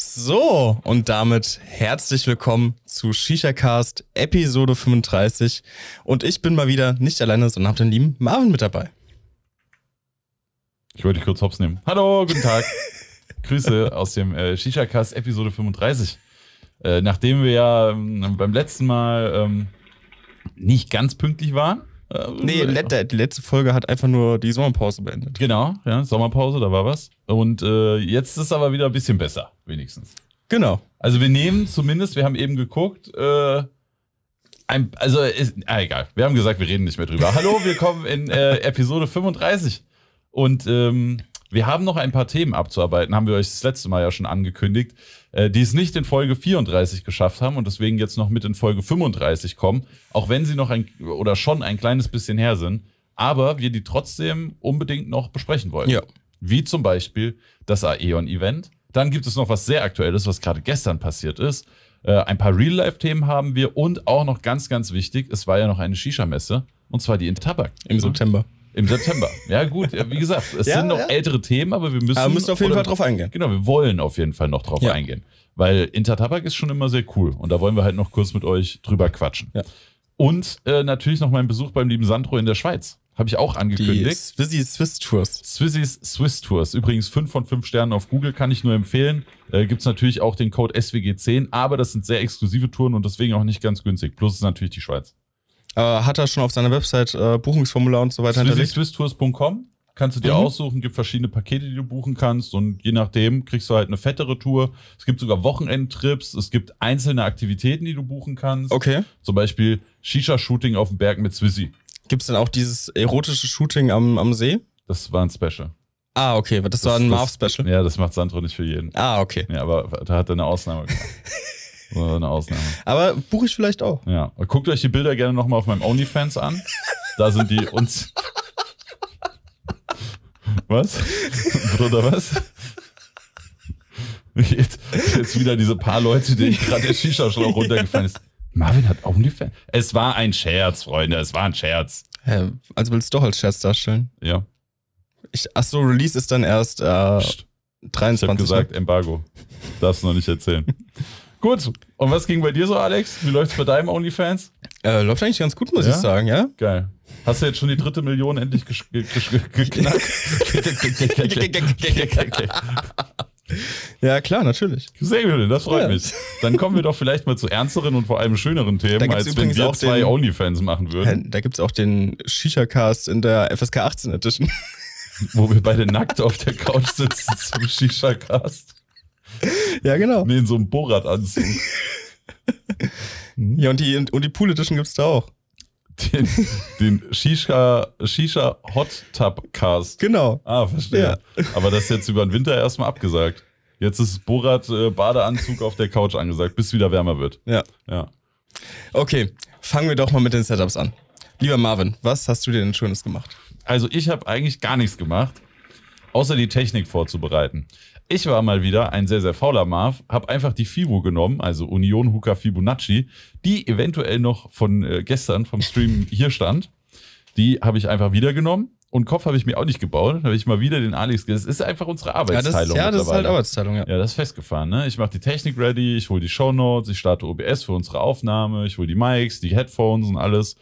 So, und damit herzlich willkommen zu Shisha Cast Episode 35. Und ich bin mal wieder nicht alleine, sondern habe den lieben Marvin mit dabei. Ich wollte dich kurz hops nehmen. Hallo, guten Tag. Grüße aus dem äh, Cast Episode 35. Äh, nachdem wir ja ähm, beim letzten Mal ähm, nicht ganz pünktlich waren, ähm, äh, nee, ja. die letzte Folge hat einfach nur die Sommerpause beendet. Genau, ja, Sommerpause, da war was. Und äh, jetzt ist aber wieder ein bisschen besser, wenigstens. Genau. Also wir nehmen zumindest, wir haben eben geguckt, äh, ein, also ist, ah, egal, wir haben gesagt, wir reden nicht mehr drüber. Hallo, willkommen in äh, Episode 35. Und ähm, wir haben noch ein paar Themen abzuarbeiten, haben wir euch das letzte Mal ja schon angekündigt. Äh, die es nicht in Folge 34 geschafft haben und deswegen jetzt noch mit in Folge 35 kommen, auch wenn sie noch ein oder schon ein kleines bisschen her sind, aber wir die trotzdem unbedingt noch besprechen wollen. Ja. Wie zum Beispiel das Aeon-Event. Dann gibt es noch was sehr Aktuelles, was gerade gestern passiert ist. Äh, ein paar Real-Life-Themen haben wir und auch noch ganz, ganz wichtig, es war ja noch eine Shisha-Messe und zwar die in Tabak. Im September. Im September. Ja, gut, wie gesagt, es ja, sind noch ja. ältere Themen, aber wir müssen. Aber müssen auf jeden Fall drauf eingehen. Genau, wir wollen auf jeden Fall noch drauf ja. eingehen. Weil Intertabak ist schon immer sehr cool und da wollen wir halt noch kurz mit euch drüber quatschen. Und äh, natürlich noch mein Besuch beim lieben Sandro in der Schweiz. Habe ich auch angekündigt. Die Swissy Swiss Tours. Swissy's Swiss Tours. Übrigens 5 von 5 Sternen auf Google kann ich nur empfehlen. Äh, Gibt es natürlich auch den Code SWG10, aber das sind sehr exklusive Touren und deswegen auch nicht ganz günstig. Plus ist natürlich die Schweiz. Äh, hat er schon auf seiner Website äh, Buchungsformular und so weiter hinterlegt? Swisstours.com kannst du dir mhm. aussuchen, gibt verschiedene Pakete, die du buchen kannst und je nachdem kriegst du halt eine fettere Tour. Es gibt sogar Wochenendtrips, es gibt einzelne Aktivitäten, die du buchen kannst. Okay. Zum Beispiel Shisha-Shooting auf dem Berg mit Swizzy. Gibt es denn auch dieses erotische Shooting am, am See? Das war ein Special. Ah, okay, das, das war ein Marv-Special. Ja, das macht Sandro nicht für jeden. Ah, okay. Ja, aber da hat er eine Ausnahme gemacht. Oder eine Ausnahme. Aber buche ich vielleicht auch. Ja. Guckt euch die Bilder gerne nochmal auf meinem OnlyFans an. Da sind die uns. Was? Bruder, was? Jetzt, jetzt wieder diese paar Leute, denen gerade der Shisha-Schlauch runtergefallen ist. Marvin hat OnlyFans? Es war ein Scherz, Freunde, es war ein Scherz. Hä, also willst du doch als Scherz darstellen? Ja. Ich, ach so, Release ist dann erst äh, 23. Ich hab ne? gesagt, Embargo. Darfst du noch nicht erzählen. Gut. Und was ging bei dir so, Alex? Wie läuft's bei deinem OnlyFans? Äh, läuft eigentlich ganz gut, muss ja? ich sagen, ja? Geil. Hast du jetzt schon die dritte Million endlich geknackt? Ja, klar, natürlich. Sehr gut, das freut ja. mich. Dann kommen wir doch vielleicht mal zu ernsteren und vor allem schöneren Themen, als wenn wir auch zwei Onlyfans machen würden. Da gibt es auch den Shisha-Cast in der FSK 18 Edition. Wo wir beide nackt auf der Couch sitzen zum Shisha-Cast. ja, genau. Nee, in so einem Borat-Anzug. ja, und die, und die Pool Edition gibt's da auch. Den, den Shisha, Shisha Hot Tub Cast. Genau. Ah, verstehe. Ja. Aber das ist jetzt über den Winter erstmal abgesagt. Jetzt ist Borat äh, Badeanzug auf der Couch angesagt, bis es wieder wärmer wird. Ja. ja. Okay, fangen wir doch mal mit den Setups an. Lieber Marvin, was hast du dir denn Schönes gemacht? Also ich habe eigentlich gar nichts gemacht außer die Technik vorzubereiten. Ich war mal wieder ein sehr, sehr fauler Marv, habe einfach die Fibu genommen, also Union Huka Fibonacci, die eventuell noch von äh, gestern vom Stream hier stand. Die habe ich einfach wieder genommen und Kopf habe ich mir auch nicht gebaut. Da habe ich mal wieder den Alex. Das ist einfach unsere Arbeitsteilung. Ja, das, ja, das ist halt Arbeitsteilung, ja. Ja, das ist festgefahren. Ne? Ich mache die Technik ready, ich hole die Shownotes, ich starte OBS für unsere Aufnahme, ich hole die Mics, die Headphones und alles.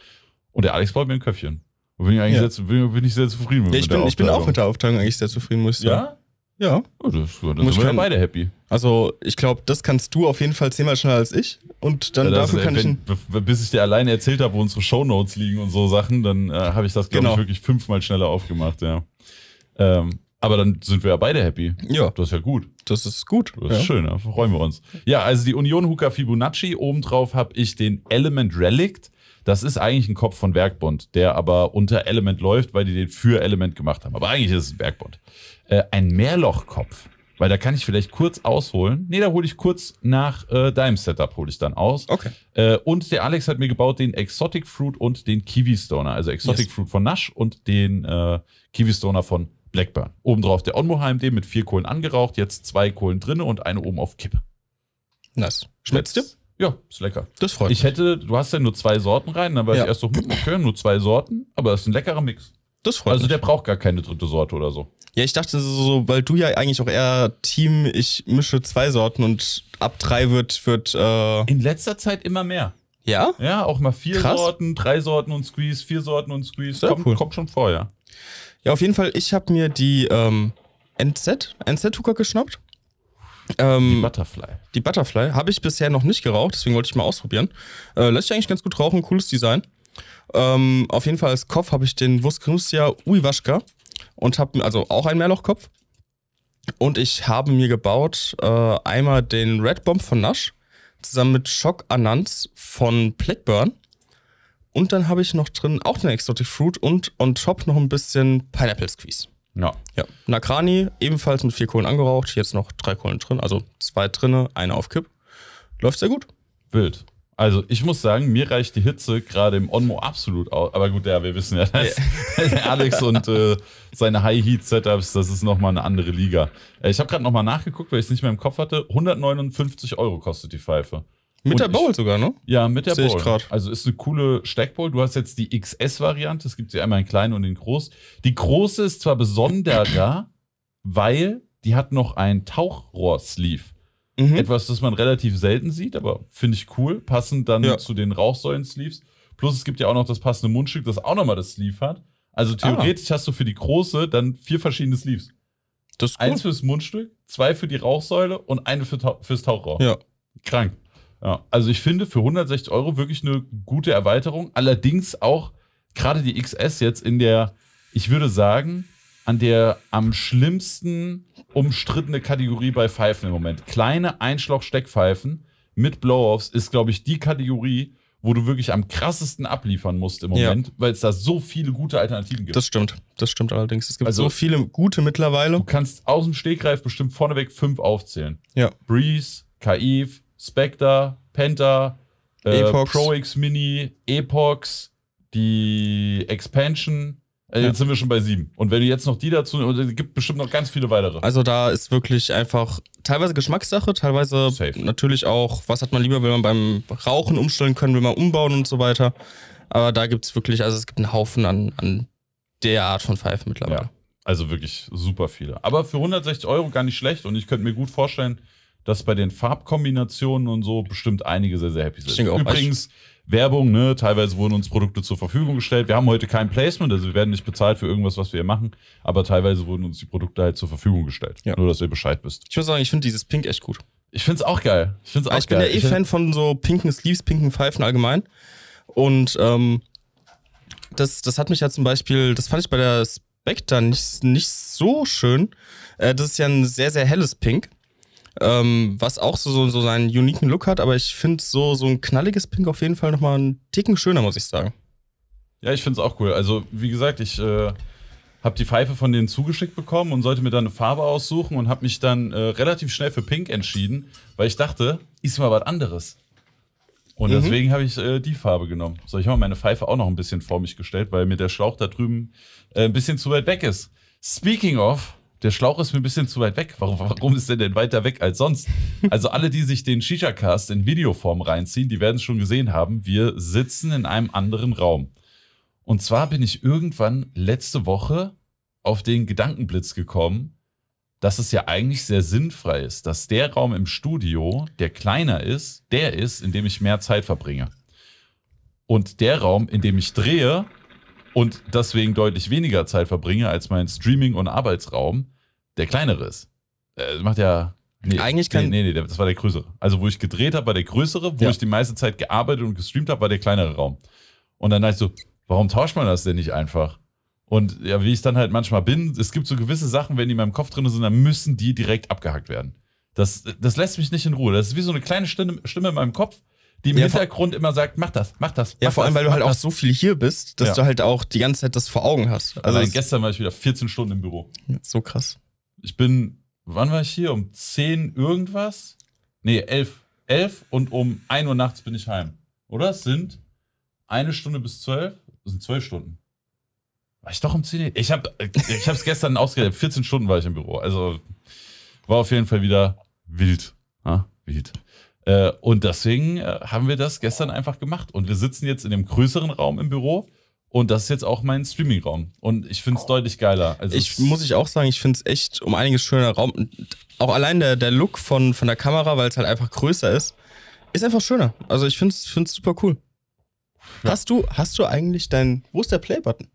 Und der Alex baut mir ein Köpfchen. Und bin ich eigentlich ja. sehr, bin, bin ich sehr zufrieden mit ja, ich bin, der Ich bin auch mit der Aufteilung eigentlich sehr zufrieden, muss ich sagen. Ja? Ja. Oh, das ist gut. Dann sind wir kann, beide happy. Also, ich glaube, das kannst du auf jeden Fall zehnmal schneller als ich. Und dann ja, dafür ist, kann wenn, ich. Bis ich dir alleine erzählt habe, wo unsere Shownotes liegen und so Sachen, dann äh, habe ich das, glaube genau. ich, wirklich fünfmal schneller aufgemacht, ja. Ähm, aber dann sind wir ja beide happy. Ja. Das ist ja gut. Das ist gut. Das ist ja. schön, da freuen wir uns. Ja, also die Union Hooker Fibonacci. Obendrauf habe ich den Element Relict. Das ist eigentlich ein Kopf von Werkbund, der aber unter Element läuft, weil die den für Element gemacht haben. Aber eigentlich ist es ein Werkbund. Äh, ein Mehrlochkopf. Weil da kann ich vielleicht kurz ausholen. Nee, da hole ich kurz nach äh, deinem Setup, hole ich dann aus. Okay. Äh, und der Alex hat mir gebaut den Exotic Fruit und den Kiwi Stoner. Also Exotic yes. Fruit von Nash und den äh, Kiwi Stoner von Blackburn. Obendrauf der Onmoheim, HMD mit vier Kohlen angeraucht, jetzt zwei Kohlen drinne und eine oben auf Kippe. Nice. Schmeckt's dir? Ja, ist lecker. Das freut ich mich. Ich hätte, du hast ja nur zwei Sorten rein, dann war ja. ich erst so, hm, okay, nur zwei Sorten, aber das ist ein leckerer Mix. Das freut also mich. der braucht gar keine dritte Sorte oder so. Ja, ich dachte so, weil du ja eigentlich auch eher Team, ich mische zwei Sorten und ab drei wird, wird äh In letzter Zeit immer mehr. Ja? Ja, auch mal vier Krass. Sorten, drei Sorten und Squeeze, vier Sorten und Squeeze. Sehr kommt, cool. kommt schon vor, Ja. ja, auf jeden Fall, ich habe mir die ähm, NZ, NZ-Hooker geschnappt. Ähm, die Butterfly. Die Butterfly habe ich bisher noch nicht geraucht, deswegen wollte ich mal ausprobieren. Äh, lässt sich eigentlich ganz gut rauchen, cooles Design. Ähm, auf jeden Fall als Kopf habe ich den Wusknusja Uiwaschka und habe also auch einen Mehrlochkopf. Und ich habe mir gebaut äh, einmal den Red Bomb von Nash zusammen mit Shock Anans von Blackburn. Und dann habe ich noch drin auch eine Exotic Fruit und on top noch ein bisschen Pineapple Squeeze. Ja. ja. Nakrani, ebenfalls mit vier Kohlen angeraucht, jetzt noch drei Kohlen drin, also zwei drinne, eine auf Kipp. Läuft sehr gut. Wild. Also ich muss sagen, mir reicht die Hitze gerade im Onmo absolut aus. Aber gut, ja, wir wissen ja, dass yeah. Alex und äh, seine High-Heat-Setups, das ist nochmal eine andere Liga. Äh, ich habe gerade nochmal nachgeguckt, weil ich es nicht mehr im Kopf hatte. 159 Euro kostet die Pfeife. Mit und der Bowl ich, sogar, ne? Ja, mit der Seh Bowl. Ich grad. also ist eine coole Steckbowl. Du hast jetzt die XS-Variante. Es gibt sie einmal in klein und in groß. Die große ist zwar besonderer, weil die hat noch ein Tauchrohr-Sleeve. Mhm. Etwas, das man relativ selten sieht, aber finde ich cool. Passend dann ja. zu den Rauchsäulen-Sleeves. Plus es gibt ja auch noch das passende Mundstück, das auch nochmal das Sleeve hat. Also ah. theoretisch ah. hast du für die große dann vier verschiedene Sleeves. Das ist cool. Eins fürs Mundstück, zwei für die Rauchsäule und eine für ta fürs Tauchrohr. Ja. Krank. Ja, also ich finde für 160 Euro wirklich eine gute Erweiterung. Allerdings auch gerade die XS jetzt in der, ich würde sagen, an der am schlimmsten umstrittene Kategorie bei Pfeifen im Moment. Kleine Einschlauch-Steckpfeifen mit Blow-Offs ist, glaube ich, die Kategorie, wo du wirklich am krassesten abliefern musst im Moment, ja. weil es da so viele gute Alternativen gibt. Das stimmt, das stimmt allerdings. Es gibt also, so viele gute mittlerweile. Du kannst aus dem Stegreif bestimmt vorneweg fünf aufzählen. Ja. Breeze, Kaif, Spectre, Penta, äh, Pro X Mini, Epox, die Expansion. Also ja. Jetzt sind wir schon bei sieben. Und wenn du jetzt noch die dazu, und es gibt bestimmt noch ganz viele weitere. Also da ist wirklich einfach teilweise Geschmackssache, teilweise Safe. natürlich auch, was hat man lieber, wenn man beim Rauchen umstellen können, wenn man umbauen und so weiter. Aber da gibt es wirklich, also es gibt einen Haufen an, an der Art von Pfeifen mittlerweile. Ja. Also wirklich super viele. Aber für 160 Euro gar nicht schlecht und ich könnte mir gut vorstellen, dass bei den Farbkombinationen und so bestimmt einige sehr, sehr happy sind. Also Übrigens, Werbung, ne? Teilweise wurden uns Produkte zur Verfügung gestellt. Wir haben heute kein Placement, also wir werden nicht bezahlt für irgendwas, was wir hier machen, aber teilweise wurden uns die Produkte halt zur Verfügung gestellt. Ja. Nur, dass ihr Bescheid wisst. Ich muss sagen, ich finde dieses Pink echt gut. Ich finde es auch geil. Ich, find's auch ich geil. bin ja eh ich Fan von so pinken Sleeves, pinken Pfeifen allgemein. Und ähm, das, das hat mich ja zum Beispiel, das fand ich bei der Spectre nicht, nicht so schön. Äh, das ist ja ein sehr, sehr helles Pink ähm, was auch so, so seinen uniken Look hat, aber ich finde so, so ein knalliges Pink auf jeden Fall nochmal einen Ticken schöner, muss ich sagen. Ja, ich finde es auch cool. Also, wie gesagt, ich äh, habe die Pfeife von denen zugeschickt bekommen und sollte mir dann eine Farbe aussuchen und habe mich dann äh, relativ schnell für Pink entschieden, weil ich dachte, ist mal was anderes. Und mhm. deswegen habe ich äh, die Farbe genommen. So, ich habe meine Pfeife auch noch ein bisschen vor mich gestellt, weil mir der Schlauch da drüben äh, ein bisschen zu weit weg ist. Speaking of, der Schlauch ist mir ein bisschen zu weit weg. Warum, warum ist der denn weiter weg als sonst? Also alle, die sich den Shisha-Cast in Videoform reinziehen, die werden es schon gesehen haben. Wir sitzen in einem anderen Raum. Und zwar bin ich irgendwann letzte Woche auf den Gedankenblitz gekommen, dass es ja eigentlich sehr sinnfrei ist, dass der Raum im Studio, der kleiner ist, der ist, in dem ich mehr Zeit verbringe. Und der Raum, in dem ich drehe, und deswegen deutlich weniger Zeit verbringe als mein Streaming- und Arbeitsraum, der kleinere ist. Äh, macht ja. Nee, Eigentlich kann. Nee, nee, nee, das war der größere. Also, wo ich gedreht habe, war der größere. Wo ja. ich die meiste Zeit gearbeitet und gestreamt habe, war der kleinere Raum. Und dann dachte ich so, warum tauscht man das denn nicht einfach? Und ja, wie ich dann halt manchmal bin, es gibt so gewisse Sachen, wenn die in meinem Kopf drin sind, dann müssen die direkt abgehackt werden. Das, das lässt mich nicht in Ruhe. Das ist wie so eine kleine Stimme in meinem Kopf, die im ja, Hintergrund immer sagt, mach das, mach das. Mach ja, vor das, allem, weil du halt das. auch so viel hier bist, dass ja. du halt auch die ganze Zeit das vor Augen hast. Also gestern war ich wieder 14 Stunden im Büro. So krass. Ich bin, wann war ich hier? Um 10 irgendwas? Nee, 11. 11 und um 1 Uhr nachts bin ich heim. Oder? Es sind eine Stunde bis 12. Das sind 12 Stunden. War ich doch um 10 Uhr? Ich habe ich gestern ausgerechnet. 14 Stunden war ich im Büro. Also war auf jeden Fall wieder wild. Ha? Wild. Äh, und deswegen äh, haben wir das gestern einfach gemacht. Und wir sitzen jetzt in dem größeren Raum im Büro. Und das ist jetzt auch mein Streaming-Raum. Und ich finde es oh. deutlich geiler. Also ich muss ich auch sagen, ich finde es echt um einiges schöner Raum. Auch allein der, der Look von, von der Kamera, weil es halt einfach größer ist, ist einfach schöner. Also ich finde es super cool. Ja. Hast, du, hast du eigentlich deinen. Wo ist der Play-Button?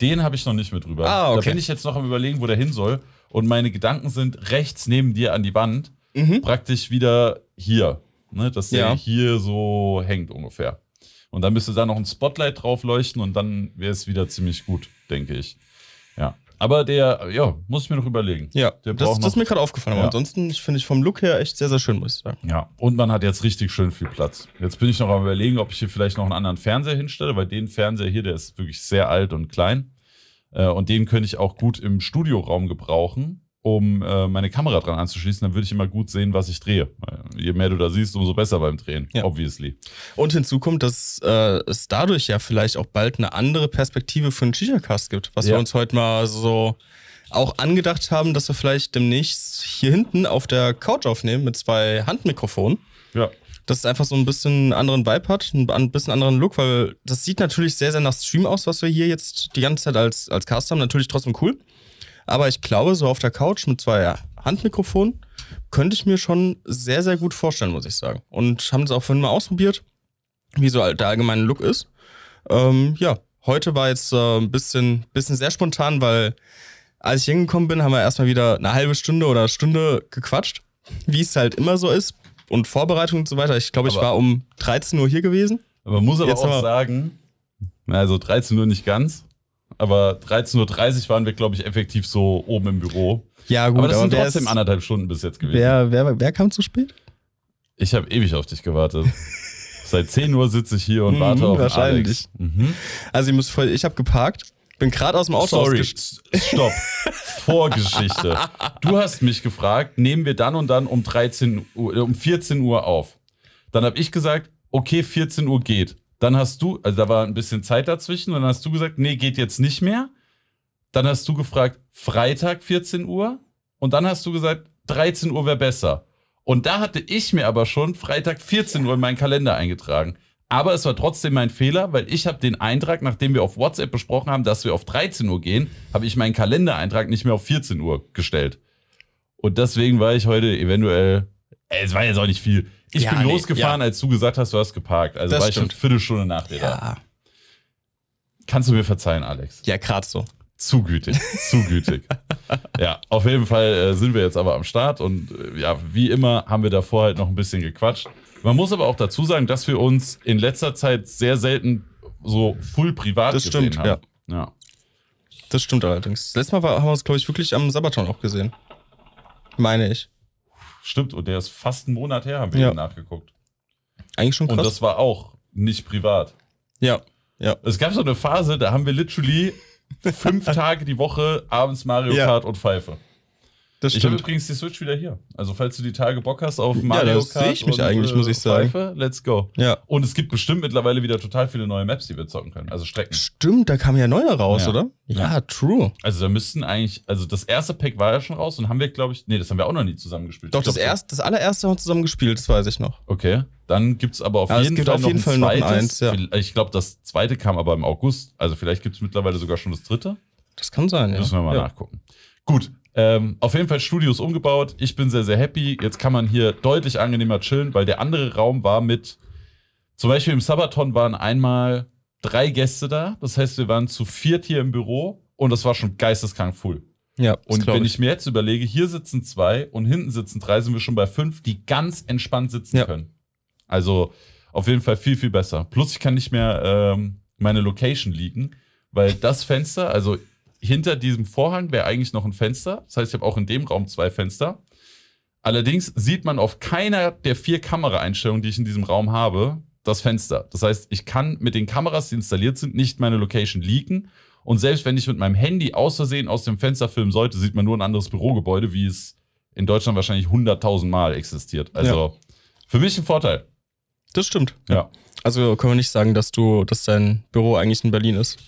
Den habe ich noch nicht mit drüber. Ah, okay. Da bin ich jetzt noch am Überlegen, wo der hin soll. Und meine Gedanken sind rechts neben dir an die Wand. Mhm. Praktisch wieder hier. Ne? Dass der ja. hier so hängt ungefähr. Und dann müsste da noch ein Spotlight drauf leuchten und dann wäre es wieder ziemlich gut, denke ich. Ja. Aber der, ja, muss ich mir noch überlegen. Ja, der das, das ist mir gerade aufgefallen. Ja. Aber ansonsten finde ich vom Look her echt sehr, sehr schön, muss ich sagen. Ja, und man hat jetzt richtig schön viel Platz. Jetzt bin ich noch am überlegen, ob ich hier vielleicht noch einen anderen Fernseher hinstelle, weil den Fernseher hier, der ist wirklich sehr alt und klein. Äh, und den könnte ich auch gut im Studioraum gebrauchen um äh, meine Kamera dran anzuschließen, dann würde ich immer gut sehen, was ich drehe. Äh, je mehr du da siehst, umso besser beim Drehen, ja. obviously. Und hinzu kommt, dass äh, es dadurch ja vielleicht auch bald eine andere Perspektive für einen Shisha-Cast gibt, was ja. wir uns heute mal so auch angedacht haben, dass wir vielleicht demnächst hier hinten auf der Couch aufnehmen mit zwei Handmikrofonen. Ja. Dass es einfach so ein bisschen einen anderen Vibe hat, ein bisschen anderen Look, weil das sieht natürlich sehr, sehr nach Stream aus, was wir hier jetzt die ganze Zeit als, als Cast haben. Natürlich trotzdem cool. Aber ich glaube, so auf der Couch mit zwei Handmikrofonen könnte ich mir schon sehr, sehr gut vorstellen, muss ich sagen. Und haben das auch vorhin mal ausprobiert, wie so der allgemeine Look ist. Ähm, ja, heute war jetzt äh, ein bisschen, bisschen sehr spontan, weil als ich hingekommen bin, haben wir erstmal wieder eine halbe Stunde oder Stunde gequatscht, wie es halt immer so ist. Und Vorbereitung und so weiter. Ich glaube, ich war um 13 Uhr hier gewesen. Man muss aber jetzt auch sagen, also 13 Uhr nicht ganz, aber 13.30 Uhr waren wir, glaube ich, effektiv so oben im Büro. Ja, gut. Aber das aber sind trotzdem ist, anderthalb Stunden bis jetzt gewesen. Wer, wer, wer kam zu spät? Ich habe ewig auf dich gewartet. Seit 10 Uhr sitze ich hier und hm, warte mhm, auf Wahrscheinlich. Mhm. Also ich muss voll, ich habe geparkt, bin gerade aus dem Auto Sorry, stopp. Vorgeschichte. Du hast mich gefragt, nehmen wir dann und dann um 13 Uhr, äh, um 14 Uhr auf. Dann habe ich gesagt, okay, 14 Uhr geht. Dann hast du, also da war ein bisschen Zeit dazwischen, dann hast du gesagt, nee, geht jetzt nicht mehr. Dann hast du gefragt, Freitag 14 Uhr. Und dann hast du gesagt, 13 Uhr wäre besser. Und da hatte ich mir aber schon Freitag 14 Uhr in meinen Kalender eingetragen. Aber es war trotzdem mein Fehler, weil ich habe den Eintrag, nachdem wir auf WhatsApp besprochen haben, dass wir auf 13 Uhr gehen, habe ich meinen Kalendereintrag nicht mehr auf 14 Uhr gestellt. Und deswegen war ich heute eventuell es war jetzt auch nicht viel. Ich ja, bin nee, losgefahren, ja. als du gesagt hast, du hast geparkt. Also das war stimmt. ich eine Viertelstunde nach dir ja. da. Kannst du mir verzeihen, Alex? Ja, gerade so. Zu gütig, zu gütig. ja, auf jeden Fall äh, sind wir jetzt aber am Start und äh, ja, wie immer haben wir davor halt noch ein bisschen gequatscht. Man muss aber auch dazu sagen, dass wir uns in letzter Zeit sehr selten so full privat das gesehen stimmt, haben. Ja. ja. Das stimmt allerdings. Letztes Mal war, haben wir uns, glaube ich, wirklich am Sabaton auch gesehen. Meine ich. Stimmt, und der ist fast einen Monat her, haben wir ja. nachgeguckt. Eigentlich schon krass. Und das war auch nicht privat. Ja, ja. Es gab so eine Phase, da haben wir literally fünf Tage die Woche abends Mario ja. Kart und Pfeife. Das stimmt. ich habe übrigens die Switch wieder hier. Also falls du die Tage Bock hast auf Mario ja, das Kart sehe ich mich und, eigentlich, äh, muss ich sagen. Pfeife, let's go. Ja. Und es gibt bestimmt mittlerweile wieder total viele neue Maps, die wir zocken können. Also Strecken. Stimmt, da kamen ja neue raus, ja. oder? Ja, ja, true. Also da müssten eigentlich, also das erste Pack war ja schon raus und haben wir, glaube ich, nee, das haben wir auch noch nie zusammengespielt. Doch, das, erst, das allererste haben wir zusammengespielt, das weiß ich noch. Okay. Dann gibt es aber auf ja, jeden, Fall, auf jeden noch Fall, noch ein zweites. Noch eins, Ich glaube, das zweite kam aber im August. Also vielleicht gibt es mittlerweile sogar schon das dritte. Das kann sein, ja. Müssen wir mal nachgucken. Gut, ähm, auf jeden Fall Studios umgebaut. Ich bin sehr, sehr happy. Jetzt kann man hier deutlich angenehmer chillen, weil der andere Raum war mit, zum Beispiel im Sabaton waren einmal drei Gäste da. Das heißt, wir waren zu viert hier im Büro und das war schon geisteskrank full. Ja, und wenn ich. ich. mir jetzt überlege, hier sitzen zwei und hinten sitzen drei, sind wir schon bei fünf, die ganz entspannt sitzen ja. können. Also auf jeden Fall viel, viel besser. Plus, ich kann nicht mehr ähm, meine Location liegen, weil das Fenster, also hinter diesem Vorhang wäre eigentlich noch ein Fenster. Das heißt, ich habe auch in dem Raum zwei Fenster. Allerdings sieht man auf keiner der vier Kameraeinstellungen, die ich in diesem Raum habe, das Fenster. Das heißt, ich kann mit den Kameras, die installiert sind, nicht meine Location leaken. Und selbst wenn ich mit meinem Handy aus Versehen aus dem Fenster filmen sollte, sieht man nur ein anderes Bürogebäude, wie es in Deutschland wahrscheinlich 100.000 Mal existiert. Also ja. für mich ein Vorteil. Das stimmt. Ja. Also können wir nicht sagen, dass du, dass dein Büro eigentlich in Berlin ist.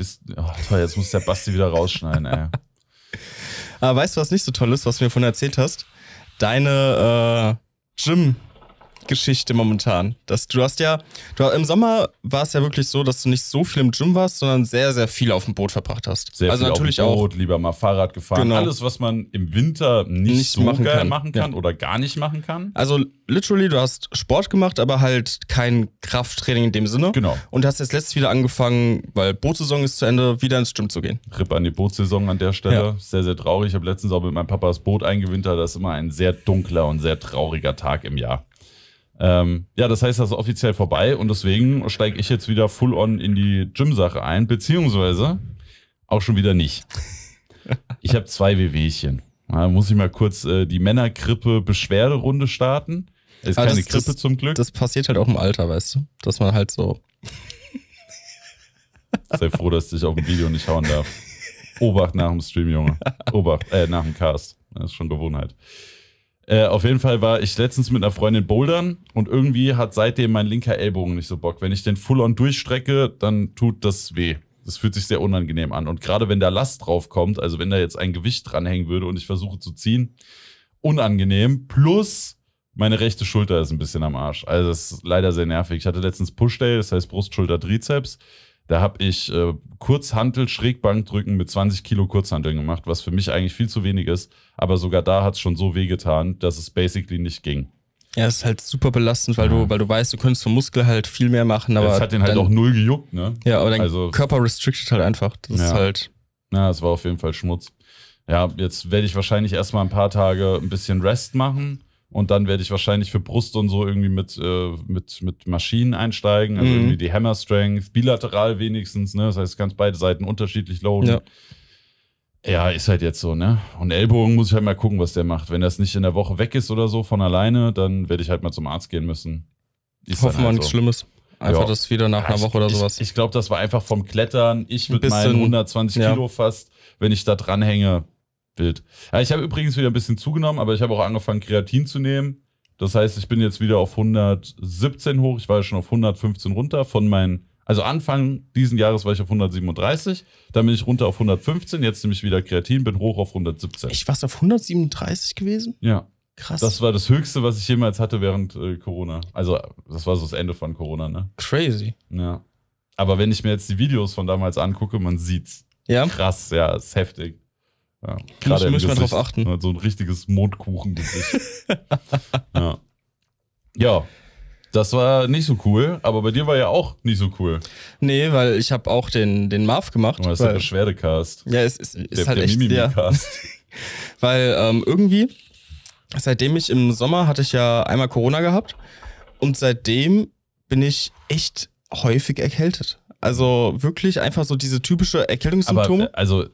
Bis, oh, toll, jetzt muss der Basti wieder rausschneiden, ey. Aber ah, weißt du, was nicht so toll ist, was du mir von erzählt hast? Deine äh, Gym Geschichte momentan. Dass du hast ja, du, im Sommer war es ja wirklich so, dass du nicht so viel im Gym warst, sondern sehr, sehr viel auf dem Boot verbracht hast. Sehr also viel natürlich auf dem Boot, auch, lieber mal Fahrrad gefahren. Genau. Alles, was man im Winter nicht, nicht so machen kann, machen kann ja. oder gar nicht machen kann. Also literally, du hast Sport gemacht, aber halt kein Krafttraining in dem Sinne. Genau. Und hast jetzt letztes wieder angefangen, weil Bootsaison ist zu Ende, wieder ins Gym zu gehen. Ripp an die Bootsaison an der Stelle. Ja. Sehr, sehr traurig. Ich habe letztens auch mit meinem Papa das Boot eingewintert. Das ist immer ein sehr dunkler und sehr trauriger Tag im Jahr. Ähm, ja, das heißt, das ist offiziell vorbei und deswegen steige ich jetzt wieder full on in die Gym-Sache ein, beziehungsweise auch schon wieder nicht. Ich habe zwei WWchen. Da muss ich mal kurz äh, die männergrippe beschwerderunde starten. Ist Aber also keine das, Krippe das, zum Glück. Das passiert halt auch im Alter, weißt du? Dass man halt so. Sei froh, dass ich auf dem Video nicht hauen darf. Obacht nach dem Stream, Junge. Obacht, äh, nach dem Cast. Das ist schon Gewohnheit. Äh, auf jeden Fall war ich letztens mit einer Freundin bouldern und irgendwie hat seitdem mein linker Ellbogen nicht so Bock. Wenn ich den full-on durchstrecke, dann tut das weh. Das fühlt sich sehr unangenehm an. Und gerade wenn da Last drauf kommt, also wenn da jetzt ein Gewicht dranhängen würde und ich versuche zu ziehen, unangenehm. Plus meine rechte Schulter ist ein bisschen am Arsch. Also das ist leider sehr nervig. Ich hatte letztens Push-Day, das heißt Brust, Schulter, Trizeps. Da habe ich äh, Kurzhantel, Schrägbankdrücken mit 20 Kilo Kurzhanteln gemacht, was für mich eigentlich viel zu wenig ist. Aber sogar da hat es schon so wehgetan, dass es basically nicht ging. Ja, ist halt super belastend, weil ja. du, weil du weißt, du könntest vom Muskel halt viel mehr machen. Aber es hat den halt dein, auch null gejuckt, ne? Ja, aber dein also, Körper restricted halt einfach. Das ja. ist halt. Na, es war auf jeden Fall Schmutz. Ja, jetzt werde ich wahrscheinlich erstmal ein paar Tage ein bisschen Rest machen und dann werde ich wahrscheinlich für Brust und so irgendwie mit, äh, mit, mit Maschinen einsteigen, also mhm. irgendwie die Hammer Strength, bilateral wenigstens, ne? Das heißt, ganz beide Seiten unterschiedlich loaden. Ja. Ja, ist halt jetzt so, ne? Und Ellbogen muss ich halt mal gucken, was der macht. Wenn das nicht in der Woche weg ist oder so von alleine, dann werde ich halt mal zum Arzt gehen müssen. Ist Hoffen wir halt nichts so. Schlimmes. Einfach ja. das wieder nach einer Woche oder sowas. Ich, ich glaube, das war einfach vom Klettern. Ich mit meinen 120 ja. Kilo fast, wenn ich da dranhänge, Wild. Ja, ich habe übrigens wieder ein bisschen zugenommen, aber ich habe auch angefangen, Kreatin zu nehmen. Das heißt, ich bin jetzt wieder auf 117 hoch. Ich war ja schon auf 115 runter von meinen. Also Anfang diesen Jahres war ich auf 137, dann bin ich runter auf 115, jetzt nehme ich wieder Kreatin, bin hoch auf 117. Ich war auf 137 gewesen? Ja. Krass. Das war das Höchste, was ich jemals hatte während äh, Corona. Also, das war so das Ende von Corona, ne? Crazy. Ja. Aber wenn ich mir jetzt die Videos von damals angucke, man sieht's. Ja. Krass, ja, ist heftig. Ja, muss, muss man drauf achten. so ein richtiges Mondkuchengesicht. ja. ja. Das war nicht so cool, aber bei dir war ja auch nicht so cool. Nee, weil ich habe auch den, den Marv gemacht. Das ist der Beschwerdecast. Ja, es ist, ist der, halt der echt, Mimimi Cast. Ja. weil ähm, irgendwie, seitdem ich im Sommer hatte ich ja einmal Corona gehabt und seitdem bin ich echt häufig erkältet. Also wirklich einfach so diese typische Erkältungssymptome. Aber, also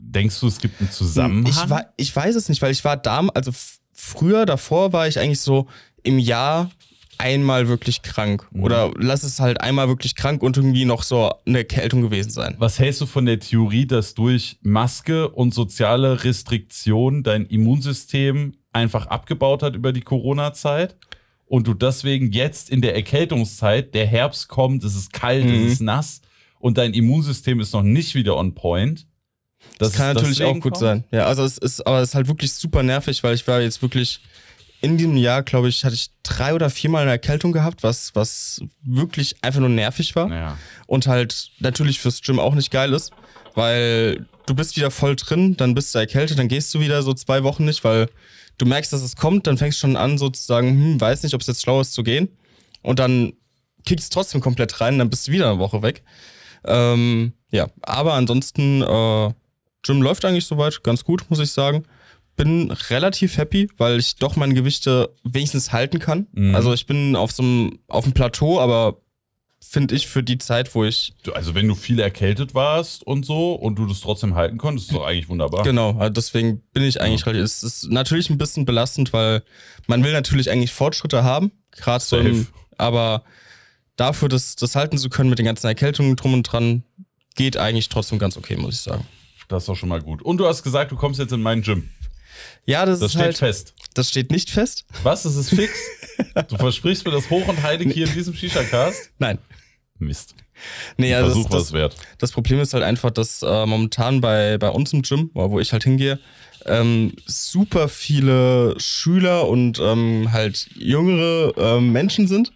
denkst du, es gibt einen Zusammenhang? Ich, war, ich weiß es nicht, weil ich war damals, also früher davor war ich eigentlich so im Jahr einmal wirklich krank. Mhm. Oder lass es halt einmal wirklich krank und irgendwie noch so eine Erkältung gewesen sein. Was hältst du von der Theorie, dass durch Maske und soziale Restriktion dein Immunsystem einfach abgebaut hat über die Corona-Zeit? Und du deswegen jetzt in der Erkältungszeit, der Herbst kommt, es ist kalt, mhm. es ist nass und dein Immunsystem ist noch nicht wieder on point das, kann natürlich auch gut sein. Ja, also es ist, aber es ist halt wirklich super nervig, weil ich war jetzt wirklich in diesem Jahr, glaube ich, hatte ich drei oder viermal eine Erkältung gehabt, was, was wirklich einfach nur nervig war. Ja. Und halt natürlich fürs Gym auch nicht geil ist, weil du bist wieder voll drin, dann bist du erkältet, dann gehst du wieder so zwei Wochen nicht, weil du merkst, dass es kommt, dann fängst du schon an sozusagen, hm, weiß nicht, ob es jetzt schlau ist zu gehen. Und dann kickst du trotzdem komplett rein, dann bist du wieder eine Woche weg. Ähm, ja, aber ansonsten äh, Gym läuft eigentlich soweit, ganz gut, muss ich sagen. Bin relativ happy, weil ich doch meine Gewichte wenigstens halten kann. Mhm. Also ich bin auf so einem, auf einem Plateau, aber finde ich für die Zeit, wo ich. Also wenn du viel erkältet warst und so und du das trotzdem halten konntest, ist doch eigentlich wunderbar. Genau, also deswegen bin ich eigentlich ja. relativ. Es ist natürlich ein bisschen belastend, weil man will natürlich eigentlich Fortschritte haben, gerade so im, aber dafür das, das halten zu können mit den ganzen Erkältungen drum und dran, geht eigentlich trotzdem ganz okay, muss ich sagen. Das ist doch schon mal gut. Und du hast gesagt, du kommst jetzt in mein Gym. Ja, das, das ist steht halt, fest. Das steht nicht fest. Was? Das ist fix? du versprichst mir das hoch und heilig nee. hier in diesem Shisha-Cast? Nein. Mist. Nee, ja, Versuch, das, das, wert. das Problem ist halt einfach, dass äh, momentan bei, bei uns im Gym, wo ich halt hingehe, ähm, super viele Schüler und ähm, halt jüngere ähm, Menschen sind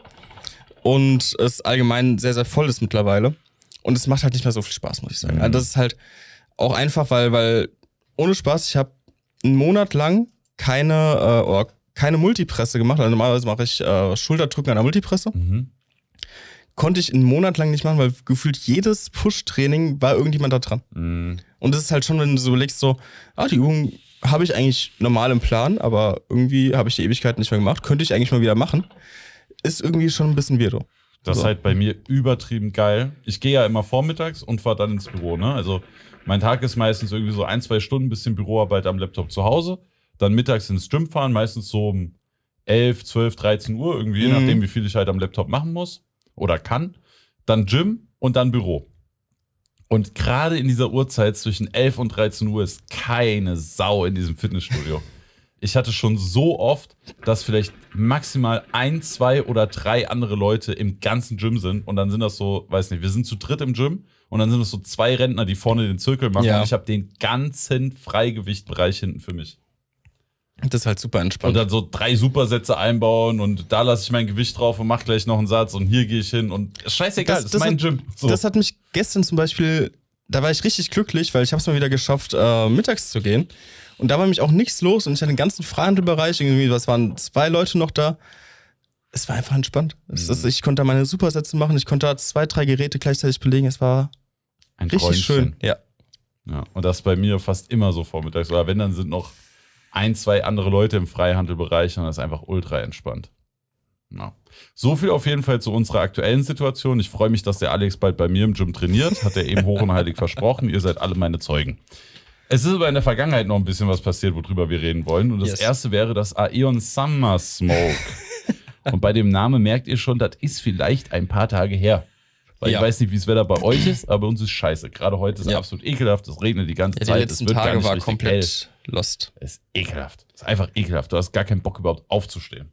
und es allgemein sehr, sehr voll ist mittlerweile. Und es macht halt nicht mehr so viel Spaß, muss ich sagen. Mhm. Also das ist halt, auch einfach, weil, weil, ohne Spaß, ich habe einen Monat lang keine, äh, oh, keine Multipresse gemacht. Also normalerweise mache ich äh, Schulterdrücken an der Multipresse. Mhm. Konnte ich einen Monat lang nicht machen, weil gefühlt jedes Push-Training war irgendjemand da dran. Mhm. Und das ist halt schon, wenn du so überlegst, so, ah, die Übung habe ich eigentlich normal im Plan, aber irgendwie habe ich die Ewigkeit nicht mehr gemacht. Könnte ich eigentlich mal wieder machen. Ist irgendwie schon ein bisschen weirdo. Das ist halt bei mir übertrieben geil. Ich gehe ja immer vormittags und fahre dann ins Büro, ne? Also mein Tag ist meistens irgendwie so ein, zwei Stunden, bisschen Büroarbeit am Laptop zu Hause. Dann mittags ins Gym fahren, meistens so um 11, 12, 13 Uhr, irgendwie, je mhm. nachdem, wie viel ich halt am Laptop machen muss oder kann. Dann Gym und dann Büro. Und gerade in dieser Uhrzeit zwischen 11 und 13 Uhr ist keine Sau in diesem Fitnessstudio. Ich hatte schon so oft, dass vielleicht maximal ein, zwei oder drei andere Leute im ganzen Gym sind und dann sind das so, weiß nicht, wir sind zu dritt im Gym und dann sind es so zwei Rentner, die vorne den Zirkel machen. Ja. Und ich habe den ganzen Freigewichtbereich hinten für mich. Das ist halt super entspannt. Und dann so drei Supersätze einbauen und da lasse ich mein Gewicht drauf und mache gleich noch einen Satz und hier gehe ich hin und scheißegal, das, das ist mein hat, Gym. So. Das hat mich gestern zum Beispiel, da war ich richtig glücklich, weil ich habe es mal wieder geschafft, äh, mittags zu gehen. Und da war nämlich auch nichts los und ich hatte den ganzen Freihandelbereich, irgendwie, was waren zwei Leute noch da. Es war einfach entspannt. Mhm. Ist, ich konnte da meine Supersätze machen, ich konnte da zwei, drei Geräte gleichzeitig belegen. Es war ein Richtig Träumchen. schön, ja. ja. Und das bei mir fast immer so vormittags. Oder wenn, dann sind noch ein, zwei andere Leute im Freihandelbereich und das ist einfach ultra entspannt. Ja. So viel auf jeden Fall zu unserer aktuellen Situation. Ich freue mich, dass der Alex bald bei mir im Gym trainiert. Hat er eben hoch und heilig versprochen. Ihr seid alle meine Zeugen. Es ist aber in der Vergangenheit noch ein bisschen was passiert, worüber wir reden wollen. Und das yes. erste wäre das Aeon Summer Smoke. und bei dem Namen merkt ihr schon, das ist vielleicht ein paar Tage her. Weil ja. ich weiß nicht, wie das Wetter bei euch ist, aber bei uns ist scheiße. Gerade heute ist ja. absolut ekelhaft. Es regnet die ganze ja, die Zeit. Die letzten Tage war komplett hell. lost. Es ist ekelhaft. Es ist einfach ekelhaft. Du hast gar keinen Bock überhaupt aufzustehen.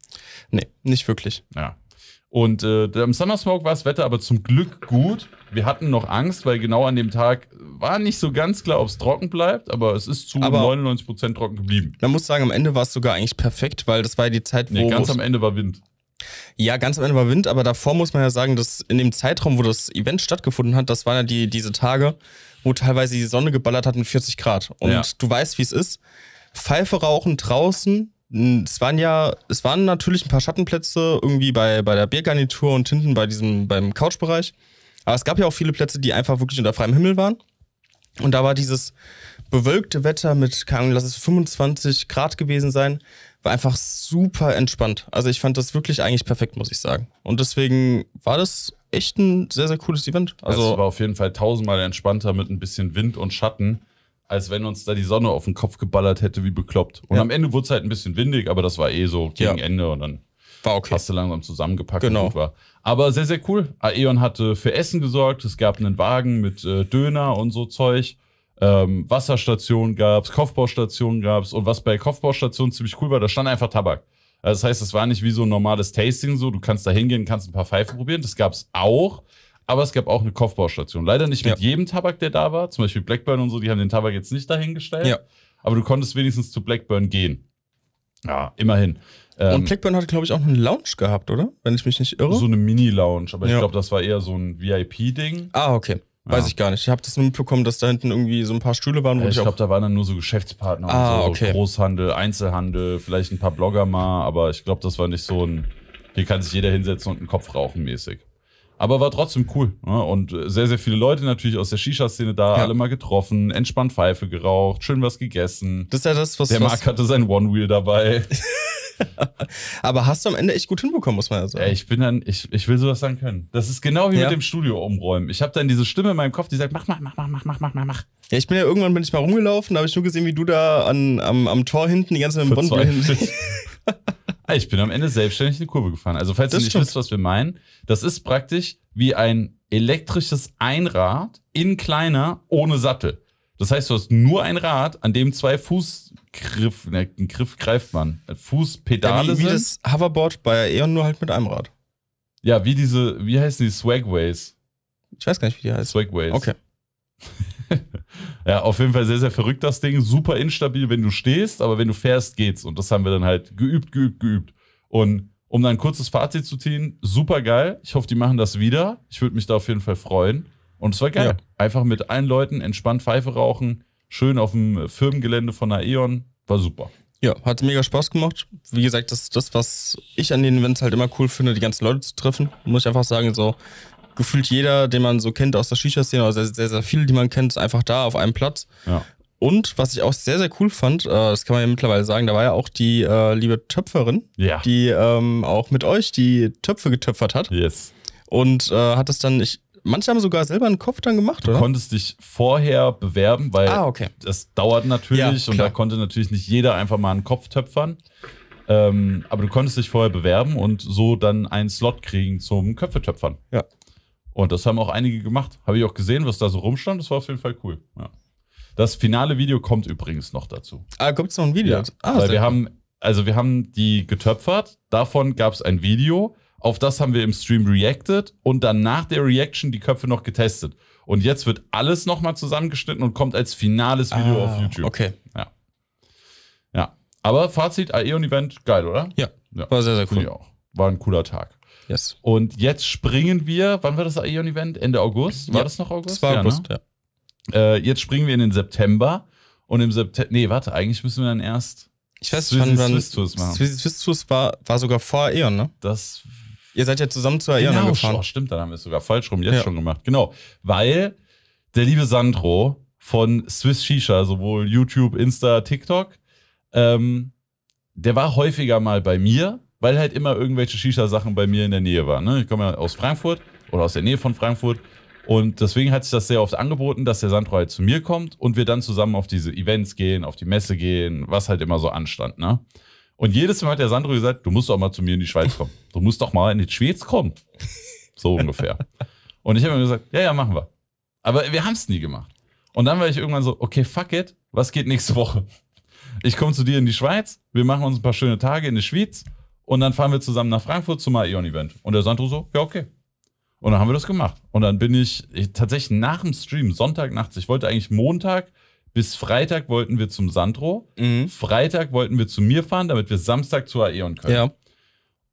Nee, nicht wirklich. Ja. Und äh, im Summer war das Wetter aber zum Glück gut. Wir hatten noch Angst, weil genau an dem Tag war nicht so ganz klar, ob es trocken bleibt, aber es ist zu aber 99% trocken geblieben. Man muss sagen, am Ende war es sogar eigentlich perfekt, weil das war die Zeit, wo. Nee, ganz am Ende war Wind. Ja, ganz am Ende war Wind, aber davor muss man ja sagen, dass in dem Zeitraum, wo das Event stattgefunden hat, das waren ja die, diese Tage, wo teilweise die Sonne geballert hat mit 40 Grad. Und ja. du weißt, wie es ist. Pfeife rauchen draußen. Es waren ja, es waren natürlich ein paar Schattenplätze irgendwie bei, bei der Biergarnitur und hinten bei diesem, beim Couchbereich. Aber es gab ja auch viele Plätze, die einfach wirklich unter freiem Himmel waren. Und da war dieses bewölkte Wetter mit, keine Ahnung, lass es 25 Grad gewesen sein, war einfach super entspannt. Also ich fand das wirklich eigentlich perfekt, muss ich sagen. Und deswegen war das echt ein sehr, sehr cooles Event. Also, also es war auf jeden Fall tausendmal entspannter mit ein bisschen Wind und Schatten, als wenn uns da die Sonne auf den Kopf geballert hätte, wie bekloppt. Und ja. am Ende wurde es halt ein bisschen windig, aber das war eh so gegen ja. Ende und dann war okay. Hast du langsam zusammengepackt genau. und gut war. Aber sehr, sehr cool. Aeon hatte für Essen gesorgt. Es gab einen Wagen mit äh, Döner und so Zeug ähm, Wasserstationen gab es, Kopfbaustationen gab es und was bei Kopfbaustationen ziemlich cool war, da stand einfach Tabak. Also das heißt, es war nicht wie so ein normales Tasting, so du kannst da hingehen, kannst ein paar Pfeifen probieren, das gab es auch, aber es gab auch eine Kopfbaustation. Leider nicht mit ja. jedem Tabak, der da war, zum Beispiel Blackburn und so, die haben den Tabak jetzt nicht dahingestellt, ja. aber du konntest wenigstens zu Blackburn gehen. Ja, immerhin. Ähm, und Blackburn hatte, glaube ich, auch einen Lounge gehabt, oder? Wenn ich mich nicht irre. So eine Mini-Lounge, aber ja. ich glaube, das war eher so ein VIP-Ding. Ah, okay. Weiß ja. ich gar nicht. Ich habe das nur mitbekommen, dass da hinten irgendwie so ein paar Stühle waren. Wo äh, ich, ich glaube, da waren dann nur so Geschäftspartner ah, und so. Okay. Großhandel, Einzelhandel, vielleicht ein paar Blogger mal, aber ich glaube, das war nicht so ein, hier kann sich jeder hinsetzen und einen Kopf rauchen mäßig. Aber war trotzdem cool. Ne? Und sehr, sehr viele Leute natürlich aus der Shisha-Szene da, ja. alle mal getroffen, entspannt Pfeife geraucht, schön was gegessen. Das ist ja das, was. Der Marc hatte sein One-Wheel dabei. Aber hast du am Ende echt gut hinbekommen, muss man ja sagen. Ja, ich bin dann, ich, ich will sowas sagen können. Das ist genau wie ja. mit dem Studio umräumen. Ich habe dann diese Stimme in meinem Kopf, die sagt, mach, mach, mach, mach, mach, mach, mach, mach. Ja, ich bin ja irgendwann bin ich mal rumgelaufen, da habe ich nur gesehen, wie du da an, am, am Tor hinten die ganze Zeit Bonn hinten. ich bin am Ende selbstständig eine Kurve gefahren. Also falls das ihr nicht stimmt. wisst, was wir meinen, das ist praktisch wie ein elektrisches Einrad in kleiner ohne Sattel. Das heißt, du hast nur ein Rad, an dem zwei Fuß Griff, ne, ein Griff greift man. Fußpedale ja, wie, wie das Hoverboard bei Eon nur halt mit einem Rad. Ja, wie diese, wie heißen die Swagways? Ich weiß gar nicht, wie die heißen. Swagways. Okay. ja, auf jeden Fall sehr, sehr verrückt das Ding. Super instabil, wenn du stehst, aber wenn du fährst, geht's. Und das haben wir dann halt geübt, geübt, geübt. Und um dann ein kurzes Fazit zu ziehen, super geil. Ich hoffe, die machen das wieder. Ich würde mich da auf jeden Fall freuen. Und es war geil. Ja. Einfach mit allen Leuten entspannt Pfeife rauchen, schön auf dem äh, Firmengelände von Aeon. War super. Ja, hat mega Spaß gemacht. Wie gesagt, das ist das, was ich an den Events halt immer cool finde, die ganzen Leute zu treffen. Muss ich einfach sagen, so gefühlt jeder, den man so kennt aus der Shisha-Szene oder sehr, sehr, sehr viele, die man kennt, ist einfach da auf einem Platz. Ja. Und was ich auch sehr, sehr cool fand, äh, das kann man ja mittlerweile sagen, da war ja auch die äh, liebe Töpferin, ja. die ähm, auch mit euch die Töpfe getöpfert hat. Yes. Und äh, hat das dann, ich Manche haben sogar selber einen Kopf dann gemacht, oder? Du konntest dich vorher bewerben, weil ah, okay. das dauert natürlich ja, und da konnte natürlich nicht jeder einfach mal einen Kopf töpfern. Ähm, aber du konntest dich vorher bewerben und so dann einen Slot kriegen zum Köpfetöpfern. Ja. Und das haben auch einige gemacht. Habe ich auch gesehen, was da so rumstand. Das war auf jeden Fall cool. Ja. Das finale Video kommt übrigens noch dazu. Ah, kommt es noch ein Video? Ja. Ah, weil wir cool. haben, also wir haben die getöpfert. Davon gab es ein Video. Auf das haben wir im Stream reacted und dann nach der Reaction die Köpfe noch getestet. Und jetzt wird alles nochmal zusammengeschnitten und kommt als finales Video ah, auf YouTube. Okay. Ja. Ja. Aber Fazit, Aeon-Event, geil, oder? Ja. ja. War sehr, sehr cool. Auch. War ein cooler Tag. Yes. Und jetzt springen wir, wann war das Aeon-Event? Ende August? War ja. das noch August? Das war August, ja. Ne? ja. Äh, jetzt springen wir in den September. Und im September, nee, warte, eigentlich müssen wir dann erst. Ich weiß nicht, wann Swiss Tours machen. Swiss Tours war, war sogar vor Aeon, ne? Das Ihr seid ja zusammen zur genau, gefahren. Genau, stimmt, dann haben wir es sogar falsch rum jetzt ja. schon gemacht. Genau, weil der liebe Sandro von Swiss Shisha, sowohl YouTube, Insta, TikTok, ähm, der war häufiger mal bei mir, weil halt immer irgendwelche Shisha-Sachen bei mir in der Nähe waren. Ne? Ich komme ja aus Frankfurt oder aus der Nähe von Frankfurt. Und deswegen hat sich das sehr oft angeboten, dass der Sandro halt zu mir kommt und wir dann zusammen auf diese Events gehen, auf die Messe gehen, was halt immer so anstand. Ne? Und jedes Mal hat der Sandro gesagt, du musst doch mal zu mir in die Schweiz kommen. Du musst doch mal in die Schweiz kommen. So ungefähr. Und ich habe ihm gesagt, ja, ja, machen wir. Aber wir haben es nie gemacht. Und dann war ich irgendwann so, okay, fuck it, was geht nächste Woche? Ich komme zu dir in die Schweiz, wir machen uns ein paar schöne Tage in der Schweiz und dann fahren wir zusammen nach Frankfurt zum Aeon-Event. Und der Sandro so, ja, okay. Und dann haben wir das gemacht. Und dann bin ich, ich tatsächlich nach dem Stream, Sonntagnachts, ich wollte eigentlich Montag bis Freitag wollten wir zum Sandro. Mhm. Freitag wollten wir zu mir fahren, damit wir Samstag zu Aeon können. Ja.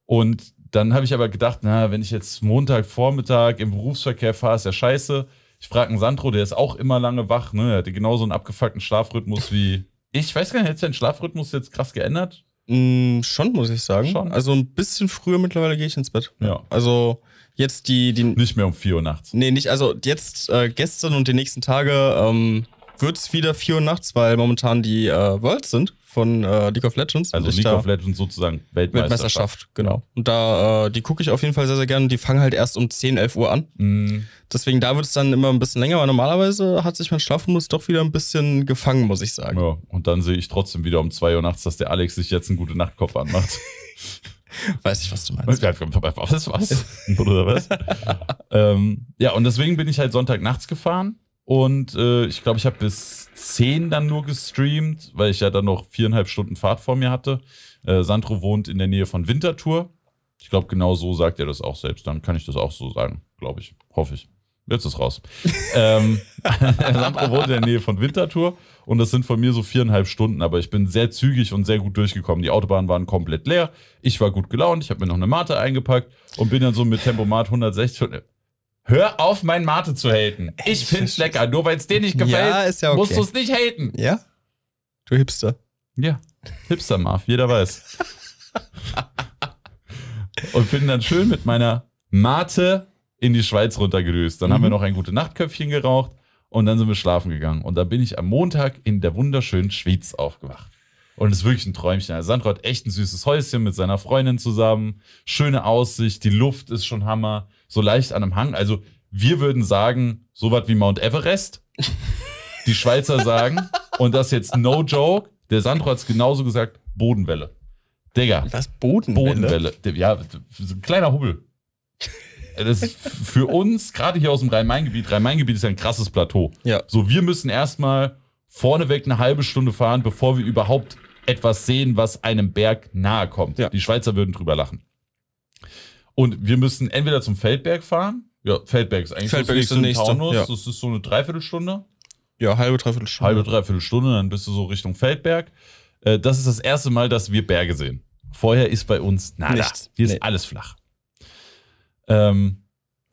Und dann habe ich aber gedacht, na, wenn ich jetzt Montagvormittag im Berufsverkehr fahre, ist ja scheiße. Ich frage einen Sandro, der ist auch immer lange wach, ne? Er hatte genauso einen abgefuckten Schlafrhythmus wie ich. Weiß gar nicht, hat sein Schlafrhythmus jetzt krass geändert? Mm, schon, muss ich sagen. Schon. Also ein bisschen früher mittlerweile gehe ich ins Bett. Ja. Also jetzt die, die. Nicht mehr um 4 Uhr nachts. Nee, nicht. Also jetzt äh, gestern und die nächsten Tage ähm, wird es wieder 4 Uhr nachts, weil momentan die äh, Worlds sind von äh, League of Legends. Also League of Legends sozusagen Weltmeisterschaft. Weltmeisterschaft, genau. Und da, äh, die gucke ich auf jeden Fall sehr, sehr gerne. Die fangen halt erst um 10, 11 Uhr an. Mhm. Deswegen da wird es dann immer ein bisschen länger, weil normalerweise hat sich mein Schlafmodus doch wieder ein bisschen gefangen, muss ich sagen. Ja, und dann sehe ich trotzdem wieder um 2 Uhr nachts, dass der Alex sich jetzt einen gute Nachtkopf anmacht. Weiß ich, was du meinst. Was? was? Oder was? ähm, ja, und deswegen bin ich halt Sonntag nachts gefahren und äh, ich glaube, ich habe bis 10 dann nur gestreamt, weil ich ja dann noch viereinhalb Stunden Fahrt vor mir hatte. Äh, Sandro wohnt in der Nähe von Winterthur. Ich glaube, genau so sagt er das auch selbst. Dann kann ich das auch so sagen, glaube ich. Hoffe ich. Jetzt ist raus. ähm, Sandro wohnt in der Nähe von Winterthur und das sind von mir so viereinhalb Stunden, aber ich bin sehr zügig und sehr gut durchgekommen. Die Autobahnen waren komplett leer. Ich war gut gelaunt, ich habe mir noch eine Mate eingepackt und bin dann so mit Tempomat 160. Hör auf, meinen Mate zu haten. Ich find's lecker. Nur weil's dir nicht gefällt, ja, ja okay. musst du's nicht haten. Ja? Du Hipster. Ja. Hipster Marv, jeder weiß. Und bin dann schön mit meiner Mate in die Schweiz runtergelöst. Dann mhm. haben wir mhm. noch ein gute Nachtköpfchen geraucht und dann sind wir schlafen gegangen. Und dann bin ich am Montag in der wunderschönen Schweiz aufgewacht. Und es ist wirklich ein Träumchen. Also Sandro hat echt ein süßes Häuschen mit seiner Freundin zusammen. Schöne Aussicht, die Luft ist schon Hammer so leicht an einem Hang. Also wir würden sagen, so was wie Mount Everest. Die Schweizer sagen, und das jetzt no joke, der Sandro hat es genauso gesagt, Bodenwelle. Digga. Was, Bodenwelle? Bodenwelle. Ja, ein kleiner Hubbel. Das ist für uns, gerade hier aus dem Rhein-Main-Gebiet, Rhein-Main-Gebiet ist ja ein krasses Plateau. Ja. So, wir müssen erstmal vorneweg eine halbe Stunde fahren, bevor wir überhaupt etwas sehen, was einem Berg nahe kommt. Ja. Die Schweizer würden drüber lachen. Und wir müssen entweder zum Feldberg fahren. Ja, Feldberg ist eigentlich Feldberg das nächste, ist der nächste. Ja. Das ist so eine Dreiviertelstunde. Ja, halbe, Dreiviertelstunde. Halbe, Dreiviertelstunde, dann bist du so Richtung Feldberg. Äh, das ist das erste Mal, dass wir Berge sehen. Vorher ist bei uns nada. Nichts. Hier nee. ist alles flach. Ähm,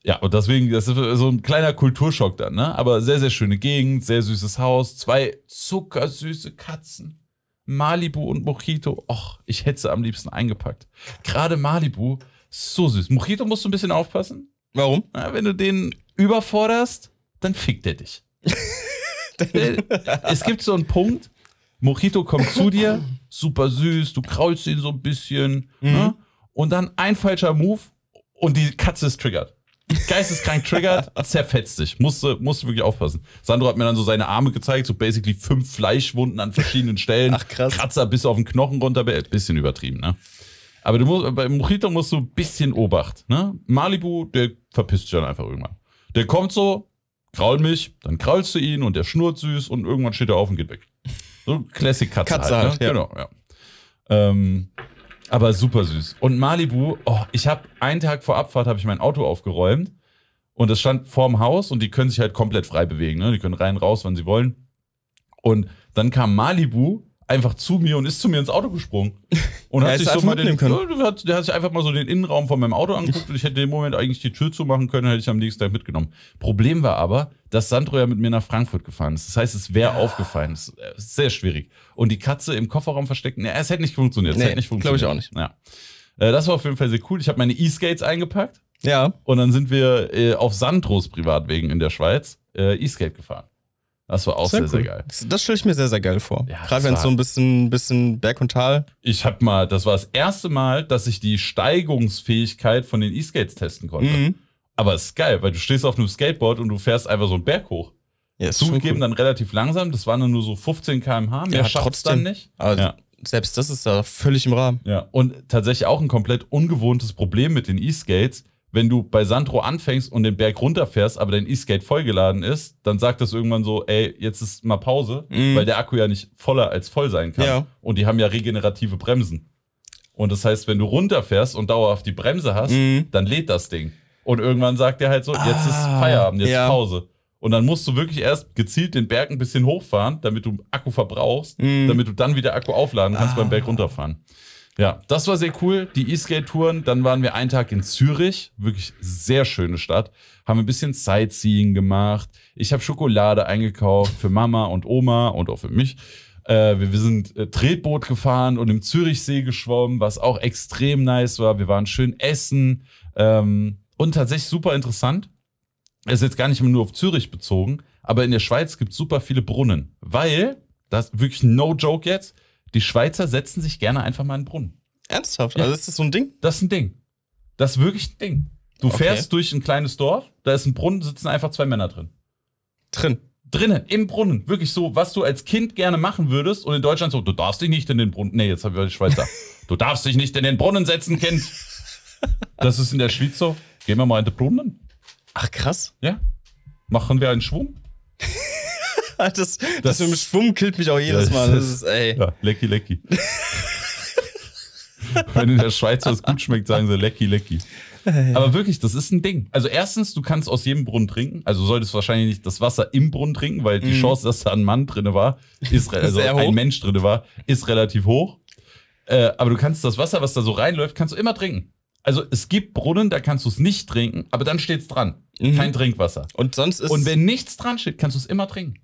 ja, und deswegen, das ist so ein kleiner Kulturschock dann, ne? Aber sehr, sehr schöne Gegend, sehr süßes Haus, zwei zuckersüße Katzen. Malibu und Mojito. Och, ich hätte sie am liebsten eingepackt. Gerade Malibu, so süß. Mojito musst du ein bisschen aufpassen. Warum? Na, wenn du den überforderst, dann fickt er dich. Äh, es gibt so einen Punkt, Mojito kommt zu dir, super süß, du kraulst ihn so ein bisschen mhm. ne? und dann ein falscher Move und die Katze ist triggert. Geisteskrank triggert, zerfetzt dich. Musste, musste wirklich aufpassen. Sandro hat mir dann so seine Arme gezeigt, so basically fünf Fleischwunden an verschiedenen Stellen. Ach krass. Kratzer bis auf den Knochen runter, bisschen übertrieben, ne? Aber du musst, bei Mojito musst du ein bisschen Obacht. Ne? Malibu, der verpisst sich dann einfach irgendwann. Der kommt so, kraul mich, dann kraulst du ihn und der schnurrt süß und irgendwann steht er auf und geht weg. So Classic Katze, halt, Katze halt, halt, ne? ja. Genau, ja. Ähm, aber super süß. Und Malibu, oh, ich habe einen Tag vor Abfahrt habe ich mein Auto aufgeräumt und es stand vorm Haus und die können sich halt komplett frei bewegen. Ne? Die können rein, raus, wann sie wollen. Und dann kam Malibu einfach zu mir und ist zu mir ins Auto gesprungen. Und hat sich so mal den, hat, der hat sich einfach mal so den Innenraum von meinem Auto angeguckt und ich hätte den Moment eigentlich die Tür zumachen können, hätte ich am nächsten Tag mitgenommen. Problem war aber, dass Sandro ja mit mir nach Frankfurt gefahren ist. Das heißt, es wäre aufgefallen. Das ist äh, sehr schwierig. Und die Katze im Kofferraum verstecken, ne, ja, es hätte nicht funktioniert. Es nee, hätte nicht funktioniert. Glaube ich auch nicht. Ja. Äh, das war auf jeden Fall sehr cool. Ich habe meine E-Skates eingepackt. Ja. Und dann sind wir äh, auf Sandros Privatwegen in der Schweiz E-Skate gefahren. Das war auch sehr, sehr, sehr, geil. Das, stelle ich mir sehr, sehr geil vor. Ja, Gerade wenn es so ein bisschen, bisschen Berg und Tal. Ich habe mal, das war das erste Mal, dass ich die Steigungsfähigkeit von den E-Skates testen konnte. Mhm. Aber es ist geil, weil du stehst auf einem Skateboard und du fährst einfach so einen Berg hoch. Ja, Zugegeben dann relativ langsam, das waren dann nur so 15 km/h, mehr ja, schafft es dann nicht. Aber ja. Selbst das ist da völlig im Rahmen. Ja, und tatsächlich auch ein komplett ungewohntes Problem mit den E-Skates wenn du bei Sandro anfängst und den Berg runterfährst, aber dein E-Skate vollgeladen ist, dann sagt das irgendwann so, ey, jetzt ist mal Pause, mm. weil der Akku ja nicht voller als voll sein kann. Ja. Und die haben ja regenerative Bremsen. Und das heißt, wenn du runterfährst und dauerhaft die Bremse hast, mm. dann lädt das Ding. Und irgendwann sagt der halt so, ah, jetzt ist ah, Feierabend, jetzt ja. Pause. Und dann musst du wirklich erst gezielt den Berg ein bisschen hochfahren, damit du Akku verbrauchst, mm. damit du dann wieder Akku aufladen kannst ah. beim Berg runterfahren. Ja, das war sehr cool. Die E-Skate-Touren. Dann waren wir einen Tag in Zürich. Wirklich sehr schöne Stadt. Haben ein bisschen Sightseeing gemacht. Ich habe Schokolade eingekauft für Mama und Oma und auch für mich. Äh, wir, wir, sind äh, Tretboot gefahren und im Zürichsee geschwommen, was auch extrem nice war. Wir waren schön essen. Ähm, und tatsächlich super interessant. Es Ist jetzt gar nicht mehr nur auf Zürich bezogen, aber in der Schweiz gibt es super viele Brunnen. Weil, das wirklich no joke jetzt, die Schweizer setzen sich gerne einfach mal in den Brunnen. Ernsthaft? Ja. Also ist das so ein Ding? Das ist ein Ding. Das ist wirklich ein Ding. Du okay. fährst durch ein kleines Dorf, da ist ein Brunnen, sitzen einfach zwei Männer drin. Drin? Drinnen, im Brunnen. Wirklich so, was du als Kind gerne machen würdest. Und in Deutschland so, du darfst dich nicht in den Brunnen. Nee, jetzt habe ich die Schweizer. du darfst dich nicht in den Brunnen setzen, Kind. Das ist in der Schweiz so. Gehen wir mal in den Brunnen. Ach krass. Ja. Machen wir einen Schwung. das, das, mit dem Schwumm killt mich auch jedes Mal. Das ist, ey. Ja, lecki, lecki. Wenn in der Schweiz was gut schmeckt, sagen sie lecki, lecki. Aber wirklich, das ist ein Ding. Also erstens, du kannst aus jedem Brunnen trinken. Also solltest wahrscheinlich nicht das Wasser im Brunnen trinken, weil die mm. Chance, dass da ein Mann drin war, ist, also ein Mensch drin war, ist relativ hoch. Äh, aber du kannst das Wasser, was da so reinläuft, kannst du immer trinken. Also es gibt Brunnen, da kannst du es nicht trinken, aber dann steht es dran. Mhm. Kein Trinkwasser. Und sonst ist Und wenn nichts dran steht, kannst du es immer trinken.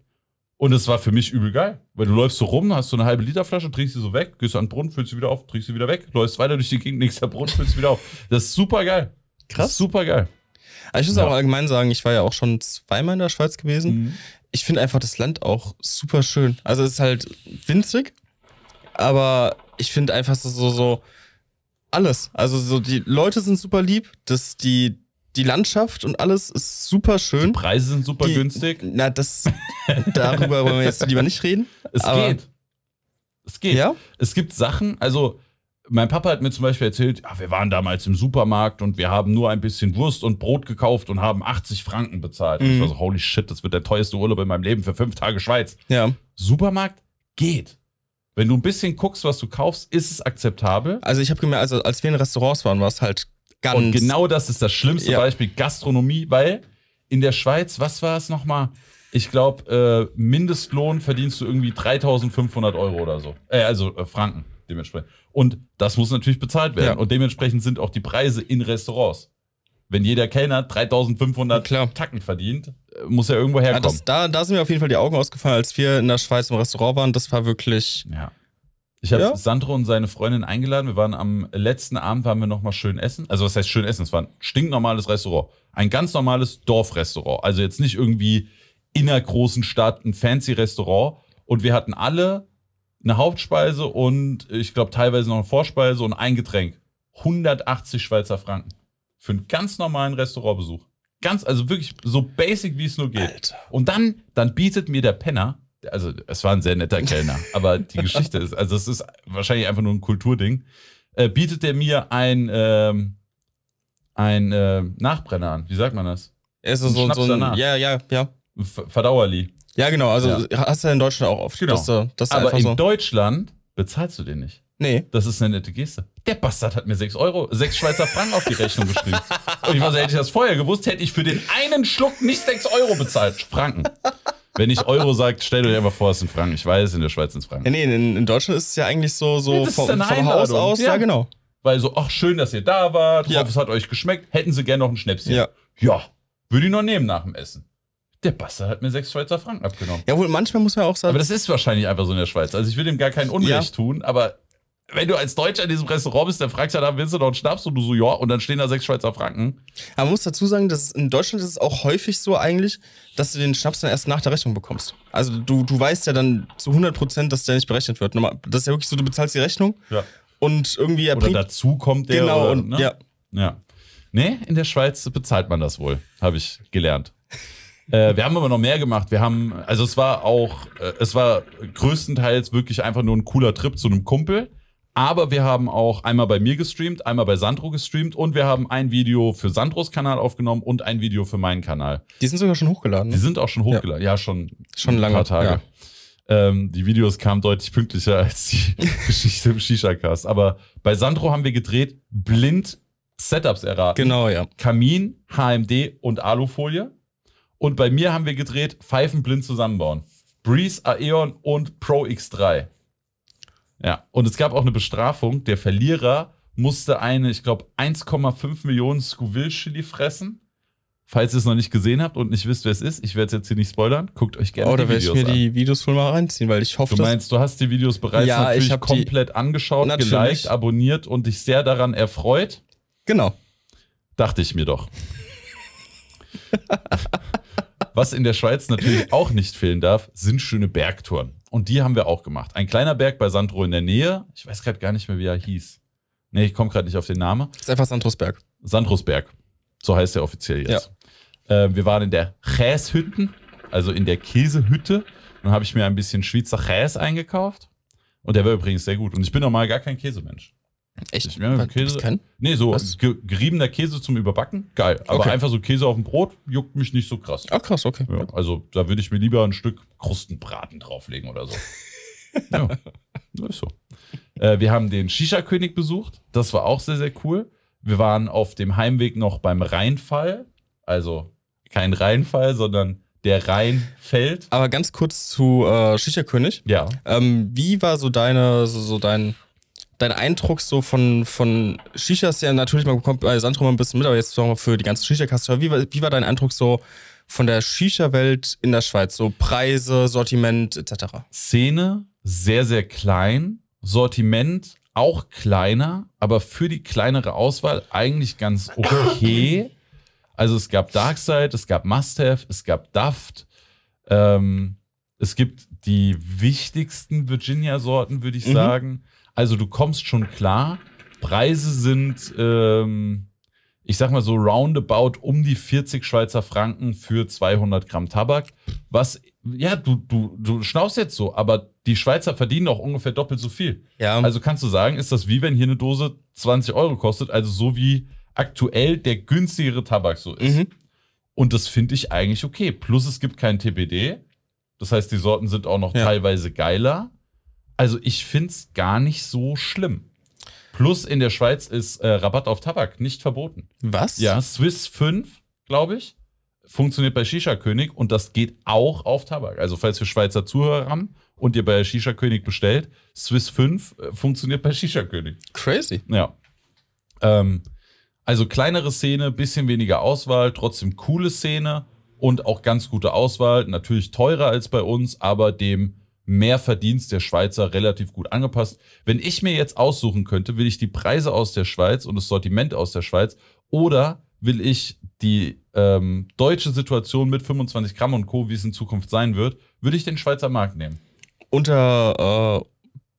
Und es war für mich übel geil. Weil du läufst so rum, hast so eine halbe Liter Flasche, trinkst sie so weg, gehst an den Brunnen, füllst sie wieder auf, trinkst sie wieder weg, läufst weiter durch die Gegend, nächster Brunnen, füllst sie wieder auf. Das ist super geil. Krass. Super geil. Also ich muss ja. auch allgemein sagen, ich war ja auch schon zweimal in der Schweiz gewesen. Mhm. Ich finde einfach das Land auch super schön. Also es ist halt winzig, aber ich finde einfach so, so, so alles. Also so die Leute sind super lieb, dass die die Landschaft und alles ist super schön. Die Preise sind super die, günstig. Na, das darüber wollen wir jetzt lieber nicht reden. Es geht. Es geht. Ja? Es gibt Sachen, also mein Papa hat mir zum Beispiel erzählt, ja, wir waren damals im Supermarkt und wir haben nur ein bisschen Wurst und Brot gekauft und haben 80 Franken bezahlt. Mhm. Ich war so, holy shit, das wird der teuerste Urlaub in meinem Leben für fünf Tage Schweiz. Ja. Supermarkt geht. Wenn du ein bisschen guckst, was du kaufst, ist es akzeptabel. Also ich habe gemerkt, also als wir in Restaurants waren, war es halt Ganz. Und genau das ist das schlimmste ja. Beispiel, Gastronomie, weil in der Schweiz, was war es nochmal? Ich glaube, äh, Mindestlohn verdienst du irgendwie 3500 Euro oder so. Äh, also äh, Franken dementsprechend. Und das muss natürlich bezahlt werden. Ja. Und dementsprechend sind auch die Preise in Restaurants. Wenn jeder Kellner 3500 ja, Tacken verdient, äh, muss er irgendwo herkommen. Ja, das, da, da sind mir auf jeden Fall die Augen ausgefallen, als wir in der Schweiz im Restaurant waren. Das war wirklich. Ja. Ich habe ja? Sandro und seine Freundin eingeladen. Wir waren am letzten Abend, waren wir nochmal schön essen. Also was heißt schön essen? Es war ein stinknormales Restaurant. Ein ganz normales Dorfrestaurant. Also jetzt nicht irgendwie in einer großen Stadt ein fancy Restaurant. Und wir hatten alle eine Hauptspeise und ich glaube teilweise noch eine Vorspeise und ein Getränk. 180 Schweizer Franken. Für einen ganz normalen Restaurantbesuch. Ganz, also wirklich so basic, wie es nur geht. Alter. Und dann, dann bietet mir der Penner also es war ein sehr netter Kellner, aber die Geschichte ist, also es ist wahrscheinlich einfach nur ein Kulturding, äh, bietet er mir ein, ähm, ein äh, Nachbrenner an. Wie sagt man das? Es ist so, so ein, danach. ja, ja, ja. Verdauerli. Ja, genau, also ja. hast du ja in Deutschland auch oft. Genau. Das, das aber in so. Deutschland bezahlst du den nicht. Nee. Das ist eine nette Geste. Der Bastard hat mir 6 Euro, 6 Schweizer Franken auf die Rechnung geschrieben. Und ich weiß, so, hätte ich das vorher gewusst, hätte ich für den einen Schluck nicht 6 Euro bezahlt. Franken. Wenn ich Euro sage, stellt euch einfach vor, es ist ein Franken. Ich weiß, in der Schweiz sind es Franken. Nee, in, in, Deutschland ist es ja eigentlich so, so nee, vom, vom Haus aus. Ja. ja. genau. Weil so, ach, schön, dass ihr da wart. Ja. Hoffe, es hat euch geschmeckt. Hätten sie gerne noch ein Schnäpschen. Ja. Ja, würde ich noch nehmen nach dem Essen. Der Bastard hat mir sechs Schweizer Franken abgenommen. Jawohl, manchmal muss man auch sagen. Aber das ist wahrscheinlich einfach so in der Schweiz. Also ich will dem gar kein Unrecht ja. tun, aber wenn du als Deutscher in diesem Restaurant bist, dann fragst du dann, willst du noch einen Schnaps? Und du so, ja, und dann stehen da sechs Schweizer Franken. Aber man muss dazu sagen, dass in Deutschland ist es auch häufig so eigentlich, dass du den Schnaps dann erst nach der Rechnung bekommst. Also du, du weißt ja dann zu 100 Prozent, dass der nicht berechnet wird. Das ist ja wirklich so, du bezahlst die Rechnung ja. und irgendwie... Er oder bringt, dazu kommt der. Genau, oder, und, ne? ja. ja. Nee, in der Schweiz bezahlt man das wohl, habe ich gelernt. Äh, wir haben aber noch mehr gemacht. Wir haben, also es war auch, äh, es war größtenteils wirklich einfach nur ein cooler Trip zu einem Kumpel. Aber wir haben auch einmal bei mir gestreamt, einmal bei Sandro gestreamt und wir haben ein Video für Sandros Kanal aufgenommen und ein Video für meinen Kanal. Die sind sogar schon hochgeladen. Ne? Die sind auch schon hochgeladen. Ja, ja schon, schon lange. Ein paar Tage. Ja. Ähm, die Videos kamen deutlich pünktlicher als die Geschichte im Shisha-Cast. Aber bei Sandro haben wir gedreht, blind Setups erraten. Genau, ja. Kamin, HMD und Alufolie. Und bei mir haben wir gedreht, Pfeifen blind zusammenbauen. Breeze, Aeon und Pro X3. Ja, und es gab auch eine Bestrafung. Der Verlierer musste eine, ich glaube, 1,5 Millionen Scoville-Chili fressen. Falls ihr es noch nicht gesehen habt und nicht wisst, wer es ist, ich werde es jetzt hier nicht spoilern. Guckt euch gerne oh, die Videos an. Oder werde ich mir an. die Videos wohl mal reinziehen, weil ich hoffe, Du meinst, du hast die Videos bereits ja, natürlich ich komplett die, angeschaut, natürlich. geliked, abonniert und dich sehr daran erfreut? Genau. Dachte ich mir doch. Was in der Schweiz natürlich auch nicht fehlen darf, sind schöne Bergtouren. Und die haben wir auch gemacht. Ein kleiner Berg bei Sandro in der Nähe. Ich weiß gerade gar nicht mehr, wie er hieß. Nee, ich komme gerade nicht auf den Namen. Ist einfach Sandrosberg. Sandrosberg. So heißt er offiziell jetzt. Ja. Äh, wir waren in der Käshütten, also in der Käsehütte. Dann habe ich mir ein bisschen Schweizer Käse eingekauft. Und der war übrigens sehr gut. Und ich bin normal gar kein Käsemensch. Echt? Ich Ja, Käse. Kann? Nee, so Was? geriebener Käse zum Überbacken, geil. Aber okay. einfach so Käse auf dem Brot juckt mich nicht so krass. Ach krass, okay. Ja, also da würde ich mir lieber ein Stück Krustenbraten drauflegen oder so. ja, ist so. Äh, wir haben den Shisha-König besucht. Das war auch sehr, sehr cool. Wir waren auf dem Heimweg noch beim Rheinfall. Also kein Rheinfall, sondern der Rhein fällt. Aber ganz kurz zu äh, Shisha-König. Ja. Ähm, wie war so deine, so, so dein dein Eindruck so von, von Shisha-Szene? Natürlich, man bekommt bei Sandro mal ein bisschen mit, aber jetzt sagen für die ganzen Shisha-Kaster. Wie, wie war dein Eindruck so von der Shisha-Welt in der Schweiz? So Preise, Sortiment etc. Szene sehr, sehr klein. Sortiment auch kleiner, aber für die kleinere Auswahl eigentlich ganz okay. Also es gab Darkseid, es gab Must-Have, es gab Daft. Ähm, es gibt die wichtigsten Virginia-Sorten, würde ich mhm. sagen. Also du kommst schon klar. Preise sind, ähm, ich sag mal so roundabout um die 40 Schweizer Franken für 200 Gramm Tabak. Was, ja, du, du, du schnaust jetzt so, aber die Schweizer verdienen auch ungefähr doppelt so viel. Ja. Also kannst du sagen, ist das wie wenn hier eine Dose 20 Euro kostet, also so wie aktuell der günstigere Tabak so ist. Mhm. Und das finde ich eigentlich okay. Plus es gibt kein TBD. Das heißt, die Sorten sind auch noch ja. teilweise geiler. Also ich finde es gar nicht so schlimm. Plus in der Schweiz ist äh, Rabatt auf Tabak nicht verboten. Was? Ja, Swiss 5, glaube ich, funktioniert bei Shisha König und das geht auch auf Tabak. Also falls wir Schweizer Zuhörer haben und ihr bei Shisha König bestellt, Swiss 5 äh, funktioniert bei Shisha König. Crazy. Ja. Ähm, also kleinere Szene, bisschen weniger Auswahl, trotzdem coole Szene und auch ganz gute Auswahl. Natürlich teurer als bei uns, aber dem mehr Verdienst der Schweizer relativ gut angepasst. Wenn ich mir jetzt aussuchen könnte, will ich die Preise aus der Schweiz und das Sortiment aus der Schweiz oder will ich die ähm, deutsche Situation mit 25 Gramm und Co., wie es in Zukunft sein wird, würde ich den Schweizer Markt nehmen. Unter äh,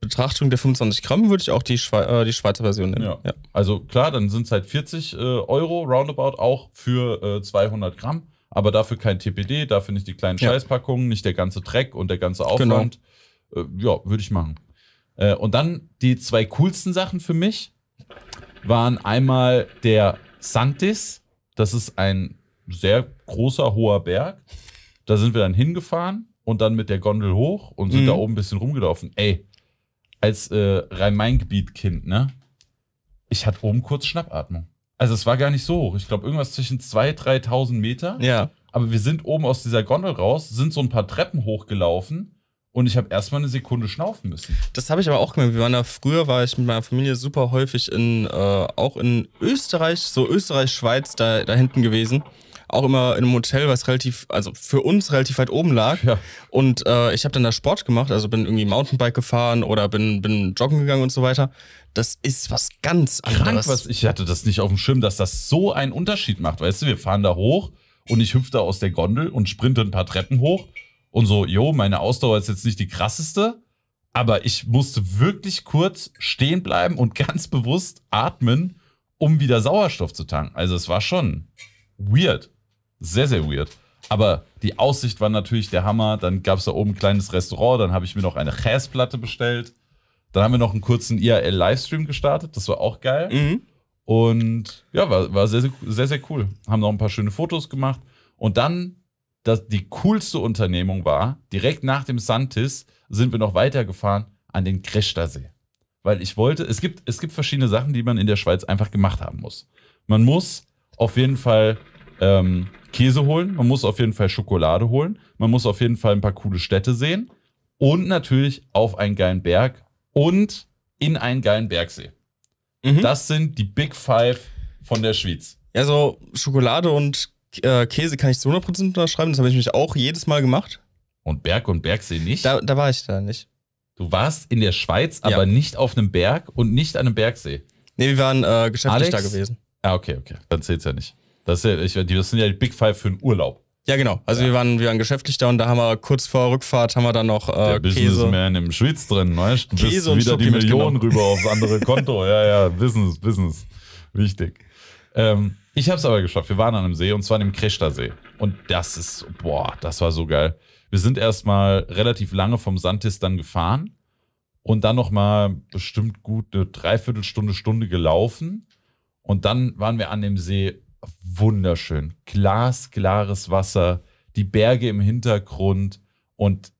Betrachtung der 25 Gramm würde ich auch die, Schwe äh, die Schweizer Version nehmen. Ja. ja. Also klar, dann sind es halt 40 äh, Euro roundabout auch für 200 äh, Gramm aber dafür kein TPD, dafür nicht die kleinen ja. Scheißpackungen, nicht der ganze Dreck und der ganze genau. Aufwand. Genau. Äh, ja, würde ich machen. Äh, und dann die zwei coolsten Sachen für mich waren einmal der Santis. Das ist ein sehr großer, hoher Berg. Da sind wir dann hingefahren und dann mit der Gondel hoch und sind mhm. da oben ein bisschen rumgelaufen. Ey, als äh, Rhein-Main-Gebiet-Kind, ne? Ich hatte oben kurz Schnappatmung. Also es war gar nicht so hoch. Ich glaube, irgendwas zwischen 2.000, 3.000 Meter. Ja. Aber wir sind oben aus dieser Gondel raus, sind so ein paar Treppen hochgelaufen und ich habe erstmal eine Sekunde schnaufen müssen. Das habe ich aber auch gemerkt. Wir waren da früher, war ich mit meiner Familie super häufig in, äh, auch in Österreich, so Österreich, Schweiz, da, da hinten gewesen auch immer in einem Hotel, was relativ, also für uns relativ weit oben lag. Ja. Und äh, ich habe dann da Sport gemacht, also bin irgendwie Mountainbike gefahren oder bin, bin joggen gegangen und so weiter. Das ist was ganz anderes. Krank, was ich hatte das nicht auf dem Schirm, dass das so einen Unterschied macht. Weißt du, wir fahren da hoch und ich hüpfe da aus der Gondel und sprinte ein paar Treppen hoch und so, jo, meine Ausdauer ist jetzt nicht die krasseste, aber ich musste wirklich kurz stehen bleiben und ganz bewusst atmen, um wieder Sauerstoff zu tanken. Also es war schon weird. Sehr, sehr weird. Aber die Aussicht war natürlich der Hammer. Dann gab es da oben ein kleines Restaurant. Dann habe ich mir noch eine Chäsplatte bestellt. Dann haben wir noch einen kurzen IRL-Livestream gestartet. Das war auch geil. Mhm. Und ja, war, war sehr, sehr, sehr cool. Haben noch ein paar schöne Fotos gemacht. Und dann, das, die coolste Unternehmung war, direkt nach dem Santis sind wir noch weitergefahren an den Krestersee. Weil ich wollte, es gibt, es gibt verschiedene Sachen, die man in der Schweiz einfach gemacht haben muss. Man muss auf jeden Fall ähm, Käse holen, man muss auf jeden Fall Schokolade holen, man muss auf jeden Fall ein paar coole Städte sehen und natürlich auf einen geilen Berg und in einen geilen Bergsee. Mhm. Das sind die Big Five von der Schweiz. Also Schokolade und äh, Käse kann ich zu 100% unterschreiben, das habe ich mich auch jedes Mal gemacht. Und Berg und Bergsee nicht? Da, da war ich da nicht. Du warst in der Schweiz, aber nicht auf einem Berg und nicht an einem Bergsee. Nee, wir waren äh, geschäftlich Alex? da gewesen. Ah, okay, okay. Dann zählt es ja nicht. Das, ist ja, ich, das sind ja die Big Five für den Urlaub. Ja, genau. Also ja. wir waren, wir waren geschäftlich da und da haben wir kurz vor Rückfahrt haben wir dann noch äh, Der Businessman im Schwitz drin, weißt du? Käse wieder die genau. Millionen rüber aufs andere Konto. ja, ja, Business, Business. Wichtig. Ähm, ich habe es aber geschafft. Wir waren an einem See und zwar an dem Kreshter See. Und das ist, boah, das war so geil. Wir sind erstmal relativ lange vom Santis dann gefahren und dann nochmal bestimmt gut eine Dreiviertelstunde, Stunde gelaufen. Und dann waren wir an dem See wunderschön. Glasklares Wasser, die Berge im Hintergrund und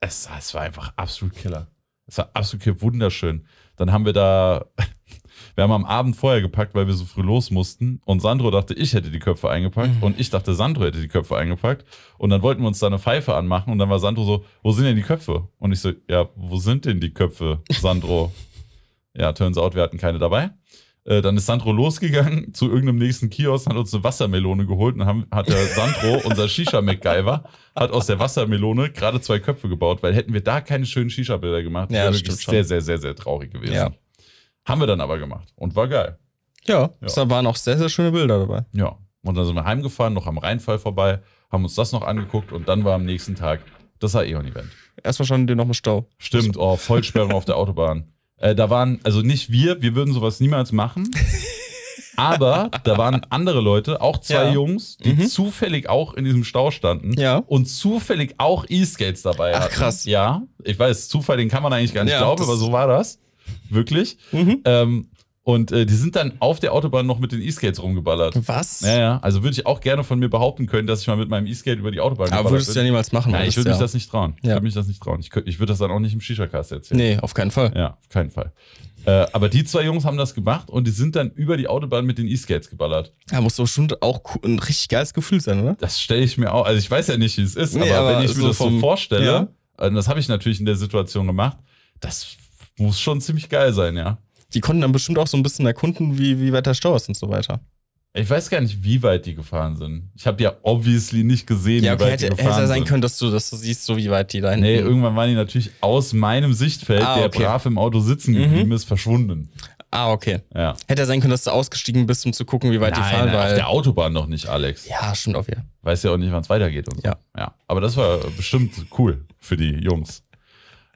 es, es war einfach absolut killer. Es war absolut wunderschön. Dann haben wir da, wir haben am Abend vorher gepackt, weil wir so früh los mussten. Und Sandro dachte, ich hätte die Köpfe eingepackt. Mhm. Und ich dachte, Sandro hätte die Köpfe eingepackt. Und dann wollten wir uns da eine Pfeife anmachen. Und dann war Sandro so, wo sind denn die Köpfe? Und ich so, ja, wo sind denn die Köpfe, Sandro? ja, turns out, wir hatten keine dabei. Äh, dann ist Sandro losgegangen zu irgendeinem nächsten Kiosk, hat uns eine Wassermelone geholt und haben, hat der Sandro, unser Shisha-MacGyver, hat aus der Wassermelone gerade zwei Köpfe gebaut, weil hätten wir da keine schönen Shisha-Bilder gemacht, ja, wäre wirklich sehr, sehr, sehr, sehr traurig gewesen. Ja. Haben wir dann aber gemacht und war geil. Ja, ja, da waren auch sehr, sehr schöne Bilder dabei. Ja, und dann sind wir heimgefahren, noch am Rheinfall vorbei, haben uns das noch angeguckt und dann war am nächsten Tag das Aeon-Event. Erstmal standen schon noch nochmal Stau. Stimmt, oh, Vollsperrung auf der Autobahn. Äh, da waren, also nicht wir, wir würden sowas niemals machen. Aber da waren andere Leute, auch zwei ja. Jungs, die mhm. zufällig auch in diesem Stau standen ja. und zufällig auch E-Skates dabei hatten. Ach, krass. Ja, ich weiß, Zufall, den kann man eigentlich gar nicht ja, glauben, aber so war das. Wirklich. Mhm. Ähm, und äh, die sind dann auf der Autobahn noch mit den E-Skates rumgeballert. Was? Ja, ja. Also würde ich auch gerne von mir behaupten können, dass ich mal mit meinem E-Skate über die Autobahn Aber würdest du ja niemals machen. Nein, ich würde ja. mich das nicht trauen. Ja. Ich würde mich das nicht trauen. Ich, ich würde das dann auch nicht im Shisha-Cast erzählen. Nee, auf keinen Fall. Ja, auf keinen Fall. Äh, aber die zwei Jungs haben das gemacht und die sind dann über die Autobahn mit den E-Skates geballert. Ja, muss doch schon auch ein richtig geiles Gefühl sein, oder? Das stelle ich mir auch. Also ich weiß ja nicht, wie es ist, nee, aber, aber, wenn ich so mir das vom, so vorstelle, ja? Äh, das habe ich natürlich in der Situation gemacht, das muss schon ziemlich geil sein, ja die konnten dann bestimmt auch so ein bisschen erkunden, wie, wie weit der Stau ist und so weiter. Ich weiß gar nicht, wie weit die gefahren sind. Ich habe ja obviously nicht gesehen, ja, okay, wie weit hätte, die gefahren hätte sein sind. können, dass du, dass du siehst, so wie weit die da hinten. Nee, irgendwann waren die natürlich aus meinem Sichtfeld, ah, okay. der brav im Auto sitzen mhm. geblieben mhm. ist, verschwunden. Ah, okay. Ja. Hätte sein können, dass du ausgestiegen bist, um zu gucken, wie weit nein, die fahren. Nein, weil auf der Autobahn noch nicht, Alex. Ja, stimmt auch wieder. Weiß ja auch nicht, wann es weitergeht und so. Ja. ja. Aber das war bestimmt cool für die Jungs.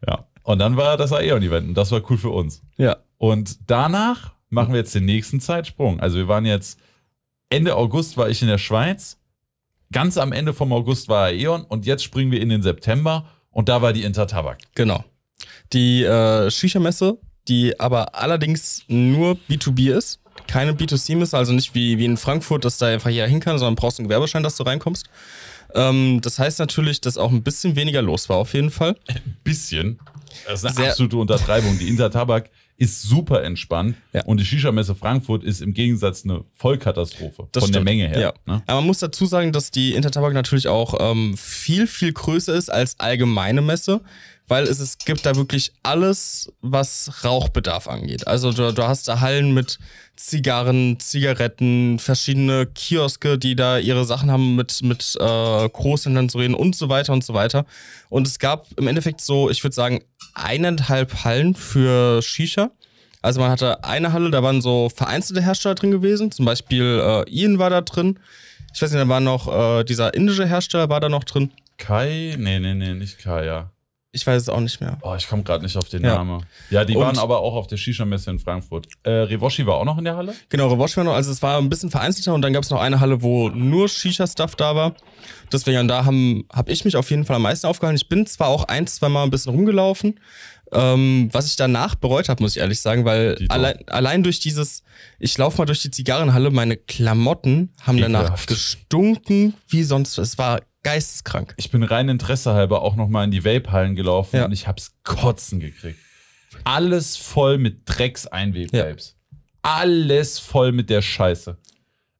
Ja. Und dann war das Aeon-Event und das war cool für uns. Ja. Und danach machen wir jetzt den nächsten Zeitsprung. Also wir waren jetzt, Ende August war ich in der Schweiz, ganz am Ende vom August war E.ON und jetzt springen wir in den September und da war die Intertabak. Genau. Die äh, Shisha-Messe, die aber allerdings nur B2B ist, keine B2C-Messe, also nicht wie, wie in Frankfurt, dass da einfach hier hin kann, sondern brauchst einen Gewerbeschein, dass du reinkommst. Ähm, das heißt natürlich, dass auch ein bisschen weniger los war auf jeden Fall. Ein bisschen. Das ist eine Sehr absolute Untertreibung. Die Intertabak ist super entspannt. Ja. Und die Shisha-Messe Frankfurt ist im Gegensatz eine Vollkatastrophe das von stimmt. der Menge her. Ja. Ne? Aber man muss dazu sagen, dass die Intertabak natürlich auch ähm, viel, viel größer ist als allgemeine Messe weil es, es gibt da wirklich alles, was Rauchbedarf angeht. Also du, du hast da Hallen mit Zigarren, Zigaretten, verschiedene Kioske, die da ihre Sachen haben mit, mit äh, Großhändlern zu reden und so weiter und so weiter. Und es gab im Endeffekt so, ich würde sagen, eineinhalb Hallen für Shisha. Also man hatte eine Halle, da waren so vereinzelte Hersteller drin gewesen, zum Beispiel äh, Ian war da drin. Ich weiß nicht, da war noch äh, dieser indische Hersteller war da noch drin. Kai? Nee, nee, nee, nicht Kai, ja. Ich weiß es auch nicht mehr. Oh, ich komme gerade nicht auf den ja. Namen. Ja, die und waren aber auch auf der Shisha-Messe in Frankfurt. Äh, Revoshi war auch noch in der Halle? Genau, Revoshi war noch. Also es war ein bisschen vereinzelter und dann gab es noch eine Halle, wo nur Shisha-Stuff da war. Deswegen, da habe hab ich mich auf jeden Fall am meisten aufgehalten. Ich bin zwar auch ein, zwei Mal ein bisschen rumgelaufen, ähm, was ich danach bereut habe, muss ich ehrlich sagen, weil allein, allein, durch dieses, ich laufe mal durch die Zigarrenhalle, meine Klamotten haben Ekelhaft. danach gestunken wie sonst. Es war geisteskrank. Ich bin rein Interesse halber auch nochmal in die Vape-Hallen gelaufen ja. und ich hab's kotzen gekriegt. Alles voll mit drecks einweb vapes Ja. Alles voll mit der Scheiße.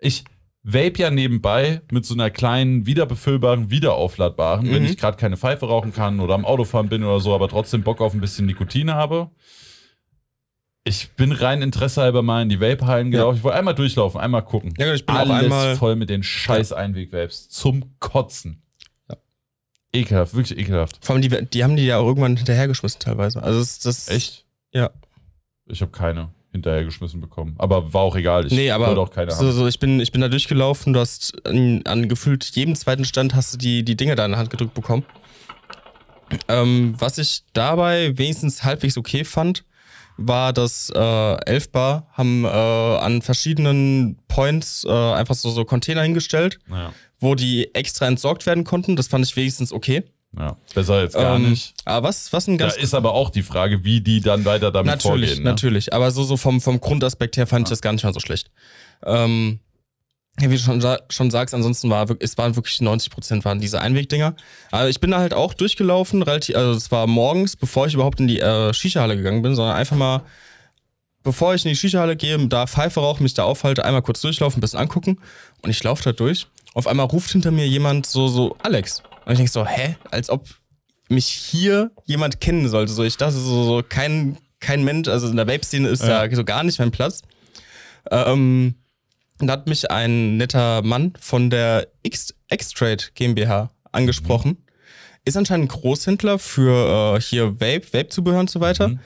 Ich vape ja nebenbei mit so einer kleinen, wiederbefüllbaren, wiederaufladbaren, mhm. wenn ich gerade keine Pfeife rauchen kann oder am Autofahren bin oder so, aber trotzdem Bock auf ein bisschen Nikotin habe. Ich bin rein interessehalber mal in die Vape-Hallen gelaufen. Ja. Ich wollte einmal durchlaufen, einmal gucken. Ja, ich bin Alles auch einmal voll mit den scheiß Einweg-Vapes. Zum Kotzen. Ja. Ekelhaft, wirklich ekelhaft. Vor allem, die, die haben die ja auch irgendwann hinterhergeschmissen teilweise. Also das, das Echt? Ja. Ich habe keine hinterhergeschmissen bekommen. Aber war auch egal. Ich nee, aber auch keine so, so, ich, bin, ich bin da durchgelaufen. Du hast an, an, gefühlt jedem zweiten Stand hast du die, die Dinge da in der Hand gedrückt bekommen. Ähm, was ich dabei wenigstens halbwegs okay fand, war, dass äh, Elfbar haben äh, an verschiedenen Points äh, einfach so, so Container hingestellt, ja. wo die extra entsorgt werden konnten. Das fand ich wenigstens okay. Ja, besser jetzt gar ähm, nicht. Aber was, was ein ganz. Da ist aber auch die Frage, wie die dann weiter damit natürlich, vorgehen. Natürlich, ne? natürlich. Aber so, so vom, vom Grundaspekt her fand ja. ich das gar nicht mal so schlecht. Ähm, ja, wie du schon, schon sagst, ansonsten war es waren wirklich 90 Prozent waren diese Einwegdinger. Also ich bin da halt auch durchgelaufen, relativ, also es war morgens, bevor ich überhaupt in die äh, Shisha-Halle gegangen bin, sondern einfach mal, bevor ich in die Shisha-Halle gehe, da Pfeife rauche, mich da aufhalte, einmal kurz durchlaufen, ein bisschen angucken und ich laufe da durch. Auf einmal ruft hinter mir jemand so, so, Alex. Und ich denke so, hä? Als ob mich hier jemand kennen sollte. So, ich dachte so, so kein, kein Mensch, also in der Vape-Szene ist ja. da so gar nicht mein Platz. Ähm, da hat mich ein netter Mann von der X-Trade GmbH angesprochen. Mhm. Ist anscheinend ein Großhändler für äh, hier Vape, Vape-Zubehör und so weiter, mhm.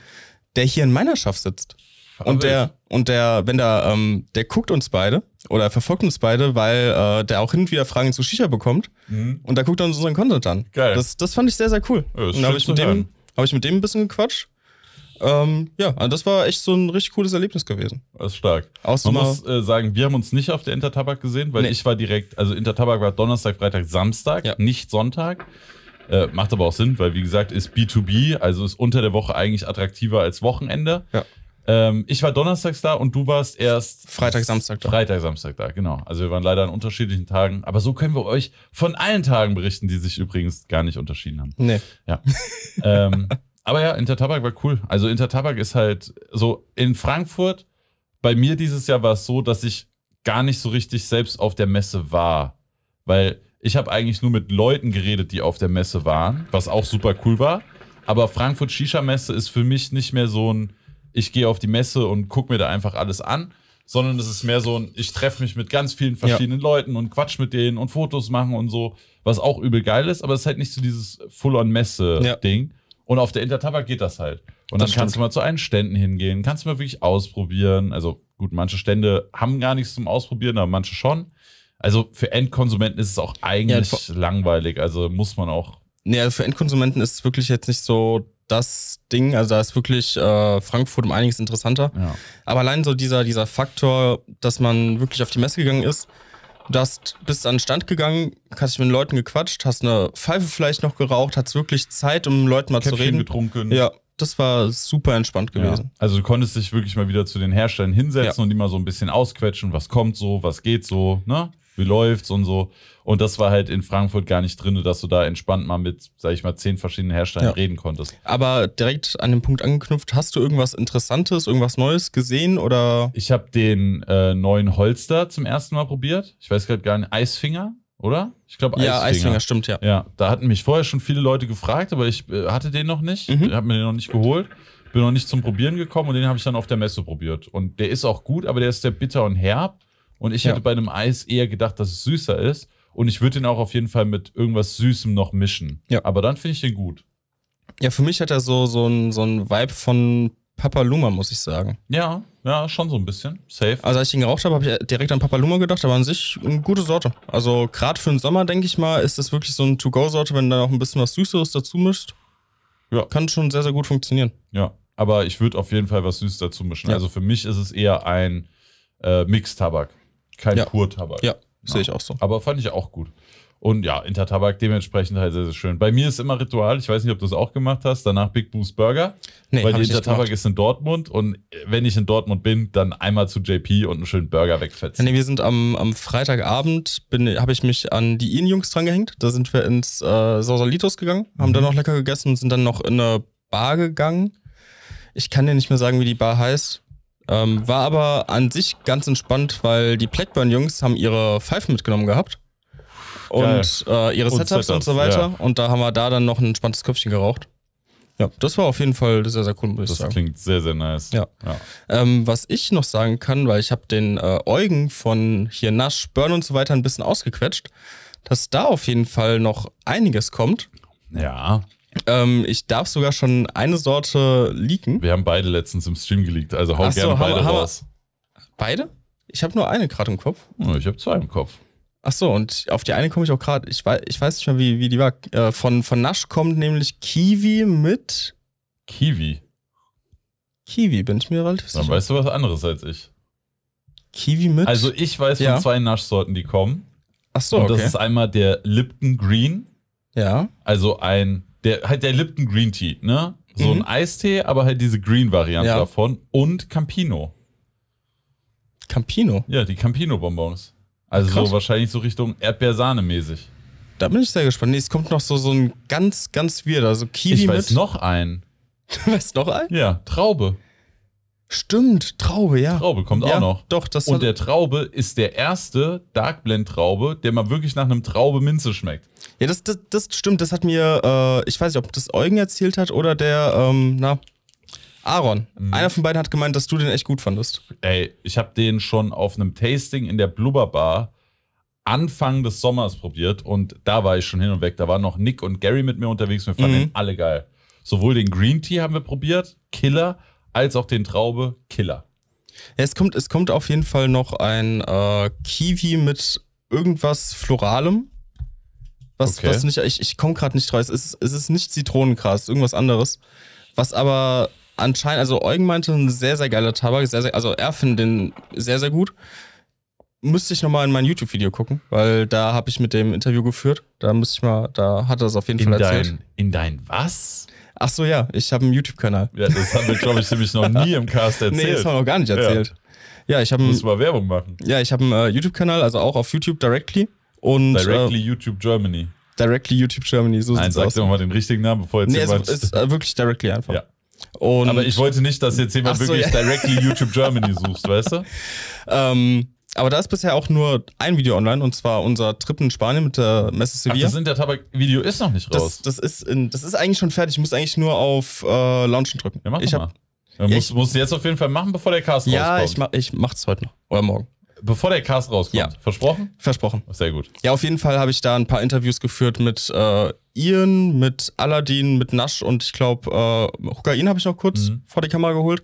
der hier in meiner Meinerschaft sitzt. Und der, und der, wenn der, ähm, der guckt uns beide oder verfolgt uns beide, weil äh, der auch hin und wieder Fragen zu Shisha bekommt. Mhm. Und da guckt er uns unseren Content an. Geil. Das, das fand ich sehr, sehr cool. Ja, und da habe ich, mit dem, hab ich mit dem ein bisschen gequatscht. Ähm, ja, das war echt so ein richtig cooles Erlebnis gewesen. Das ist stark. Außer Man muss äh, sagen, wir haben uns nicht auf der Intertabak gesehen, weil nee. ich war direkt, also Intertabak war Donnerstag, Freitag, Samstag, ja. nicht Sonntag. Äh, macht aber auch Sinn, weil wie gesagt, ist B2B, also ist unter der Woche eigentlich attraktiver als Wochenende. Ja. Ähm, ich war donnerstags da und du warst erst Freitag, Samstag da. Freitag, Samstag da, genau. Also wir waren leider an unterschiedlichen Tagen, aber so können wir euch von allen Tagen berichten, die sich übrigens gar nicht unterschieden haben. Nee. Ja. ähm, aber ja, Intertabak war cool. Also Intertabak ist halt so in Frankfurt. Bei mir dieses Jahr war es so, dass ich gar nicht so richtig selbst auf der Messe war, weil ich habe eigentlich nur mit Leuten geredet, die auf der Messe waren, was auch super cool war. Aber Frankfurt Shisha Messe ist für mich nicht mehr so ein, ich gehe auf die Messe und gucke mir da einfach alles an, sondern es ist mehr so ein, ich treffe mich mit ganz vielen verschiedenen ja. Leuten und quatsch mit denen und Fotos machen und so, was auch übel geil ist, aber es ist halt nicht so dieses Full-on-Messe-Ding. Ja. Und auf der Intertabak geht das halt. Und das dann kannst stimmt. du mal zu allen Ständen hingehen, kannst du mal wirklich ausprobieren. Also gut, manche Stände haben gar nichts zum Ausprobieren, aber manche schon. Also für Endkonsumenten ist es auch eigentlich ja, langweilig. Also muss man auch. Nee, also für Endkonsumenten ist es wirklich jetzt nicht so das Ding. Also da ist wirklich äh, Frankfurt um einiges interessanter. Ja. Aber allein so dieser, dieser Faktor, dass man wirklich auf die Messe gegangen ist Du hast, bist an den Stand gegangen, hast mit den Leuten gequatscht, hast eine Pfeife vielleicht noch geraucht, hast wirklich Zeit, um Leuten mal Käppchen zu reden. getrunken. Ja, das war super entspannt gewesen. Ja. Also du konntest dich wirklich mal wieder zu den Herstellern hinsetzen ja. und die mal so ein bisschen ausquetschen, was kommt so, was geht so, ne? Wie läuft's und so. Und das war halt in Frankfurt gar nicht drin, dass du da entspannt mal mit, sag ich mal, zehn verschiedenen Herstellern ja. reden konntest. Aber direkt an den Punkt angeknüpft, hast du irgendwas Interessantes, irgendwas Neues gesehen oder? Ich habe den äh, neuen Holster zum ersten Mal probiert. Ich weiß gerade gar nicht, Eisfinger, oder? Ich glaube Eisfinger. Ja, Eisfinger, stimmt, ja. Ja, da hatten mich vorher schon viele Leute gefragt, aber ich äh, hatte den noch nicht, mhm. habe mir den noch nicht geholt. Bin noch nicht zum Probieren gekommen und den habe ich dann auf der Messe probiert. Und der ist auch gut, aber der ist sehr bitter und herb. Und ich ja. hätte bei einem Eis eher gedacht, dass es süßer ist. Und ich würde den auch auf jeden Fall mit irgendwas Süßem noch mischen. Ja. Aber dann finde ich den gut. Ja, für mich hat er so, so einen so Vibe von Papa Luma, muss ich sagen. Ja, ja, schon so ein bisschen. Safe. Also als ich ihn geraucht habe, habe ich direkt an Papa Luma gedacht, aber an sich eine gute Sorte. Also gerade für den Sommer, denke ich mal, ist das wirklich so ein To-Go-Sorte, wenn da noch ein bisschen was Süßeres dazu mischt. Ja. Kann schon sehr, sehr gut funktionieren. Ja, aber ich würde auf jeden Fall was Süßes dazu mischen. Ja. Also für mich ist es eher ein äh, Mix-Tabak, kein ja. Pur-Tabak. Ja, Sehe ich auch so. Aber fand ich auch gut. Und ja, Intertabak dementsprechend halt sehr, sehr schön. Bei mir ist immer Ritual, ich weiß nicht, ob du es auch gemacht hast, danach Big Boost Burger. Nee, weil die Intertabak ist in Dortmund und wenn ich in Dortmund bin, dann einmal zu JP und einen schönen Burger wegfetzen. Nee, wir sind am, am Freitagabend, habe ich mich an die Ian-Jungs drangehängt. Da sind wir ins äh, Sausalitos gegangen, haben mhm. dann noch lecker gegessen und sind dann noch in eine Bar gegangen. Ich kann dir nicht mehr sagen, wie die Bar heißt. Ähm, war aber an sich ganz entspannt, weil die Blackburn-Jungs haben ihre Pfeifen mitgenommen gehabt. Und äh, ihre und Setups, und so weiter. Ja. Und da haben wir da dann noch ein entspanntes Köpfchen geraucht. Ja, das war auf jeden Fall sehr, sehr cool, muss das sagen. Das klingt sehr, sehr nice. Ja. ja. Ähm, was ich noch sagen kann, weil ich habe den äh, Eugen von hier Nasch, Burn und so weiter ein bisschen ausgequetscht, dass da auf jeden Fall noch einiges kommt. Ja. Ähm, ich darf sogar schon eine Sorte leaken. Wir haben beide letztens im Stream geleakt, also hau Ach gerne so, beide haben, raus. beide? Ich habe nur eine gerade im Kopf. Hm, ich habe zwei im Kopf. Ach so, und auf die eine komme ich auch gerade. Ich weiß, ich weiß nicht mehr, wie, wie die war. Äh, von, von Nasch kommt nämlich Kiwi mit. Kiwi? Kiwi, bin ich mir relativ sicher. Dann weißt du was anderes als ich. Kiwi mit? Also, ich weiß von ja. zwei Naschsorten, die kommen. Ach so, und okay. das ist einmal der Lipton Green. Ja. Also ein der, halt der Lipton Green Tea, ne? So mhm. ein Eistee, aber halt diese Green-Variante ja. davon und Campino. Campino? Ja, die Campino-Bonbons. Also so wahrscheinlich so Richtung Erdbeersahne-mäßig. Da bin ich sehr gespannt. Nee, es kommt noch so, so ein ganz, ganz weird. Also Kiwi ich mit. Ich weiß noch einen. du weißt noch einen? Ja, Traube. Stimmt, Traube, ja. Traube kommt ja, auch noch. Doch, das Und der Traube ist der erste Dark Blend Traube, der mal wirklich nach einem Traube Minze schmeckt. Ja, das, das, das stimmt. Das hat mir, äh, ich weiß nicht, ob das Eugen erzählt hat oder der, ähm, na, Aaron. Mhm. Einer von beiden hat gemeint, dass du den echt gut fandest. Ey, ich habe den schon auf einem Tasting in der Blubber Bar Anfang des Sommers probiert und da war ich schon hin und weg. Da waren noch Nick und Gary mit mir unterwegs. Wir fanden mhm. den alle geil. Sowohl den Green Tea haben wir probiert, Killer, als auch den Traube Killer. es kommt, es kommt auf jeden Fall noch ein äh, Kiwi mit irgendwas Floralem. Was, okay. was nicht, ich, ich komme gerade nicht drauf. Es ist, es ist nicht Zitronengras, irgendwas anderes. Was aber anscheinend, also Eugen meinte, ein sehr, sehr geiler Tabak. Sehr, sehr, also er findet den sehr, sehr gut müsste ich nochmal in mein YouTube-Video gucken, weil da habe ich mit dem Interview geführt. Da müsste ich mal, da hat er es auf jeden in Fall erzählt. Dein, in dein was? Ach so, ja, ich habe einen YouTube-Kanal. Ja, das haben wir, glaube ich, nämlich noch nie im Cast erzählt. Nee, das haben wir noch gar nicht erzählt. Ja, ja ich habe. Muss mal Werbung machen. Ja, ich habe einen äh, YouTube-Kanal, also auch auf YouTube directly. Und, directly äh, YouTube Germany. Directly YouTube Germany, so Nein, sag aus. dir mal den richtigen Namen, bevor jetzt nee, jemand. Es ist äh, wirklich directly einfach. Ja. Und Aber ich wollte nicht, dass jetzt jemand so, wirklich ja. directly YouTube Germany sucht, weißt du? Ähm, aber da ist bisher auch nur ein Video online und zwar unser Trip in Spanien mit der Messe Sevilla. Ach, das Intertabak-Video ist noch nicht raus. Das, das ist in, das ist eigentlich schon fertig. Ich muss eigentlich nur auf äh, Launchen drücken. Ja, mach ich hab, mal. Ja, musst, ich, musst du jetzt auf jeden Fall machen, bevor der Cast ja, rauskommt. Ja, ich, mach, ich mach's heute noch. Oder morgen. Bevor der Cast rauskommt. Ja. Versprochen? Versprochen. Sehr gut. Ja, auf jeden Fall habe ich da ein paar Interviews geführt mit äh, Ian, mit Aladdin, mit Nash und ich glaube, äh, Hukain habe ich noch kurz mhm. vor die Kamera geholt.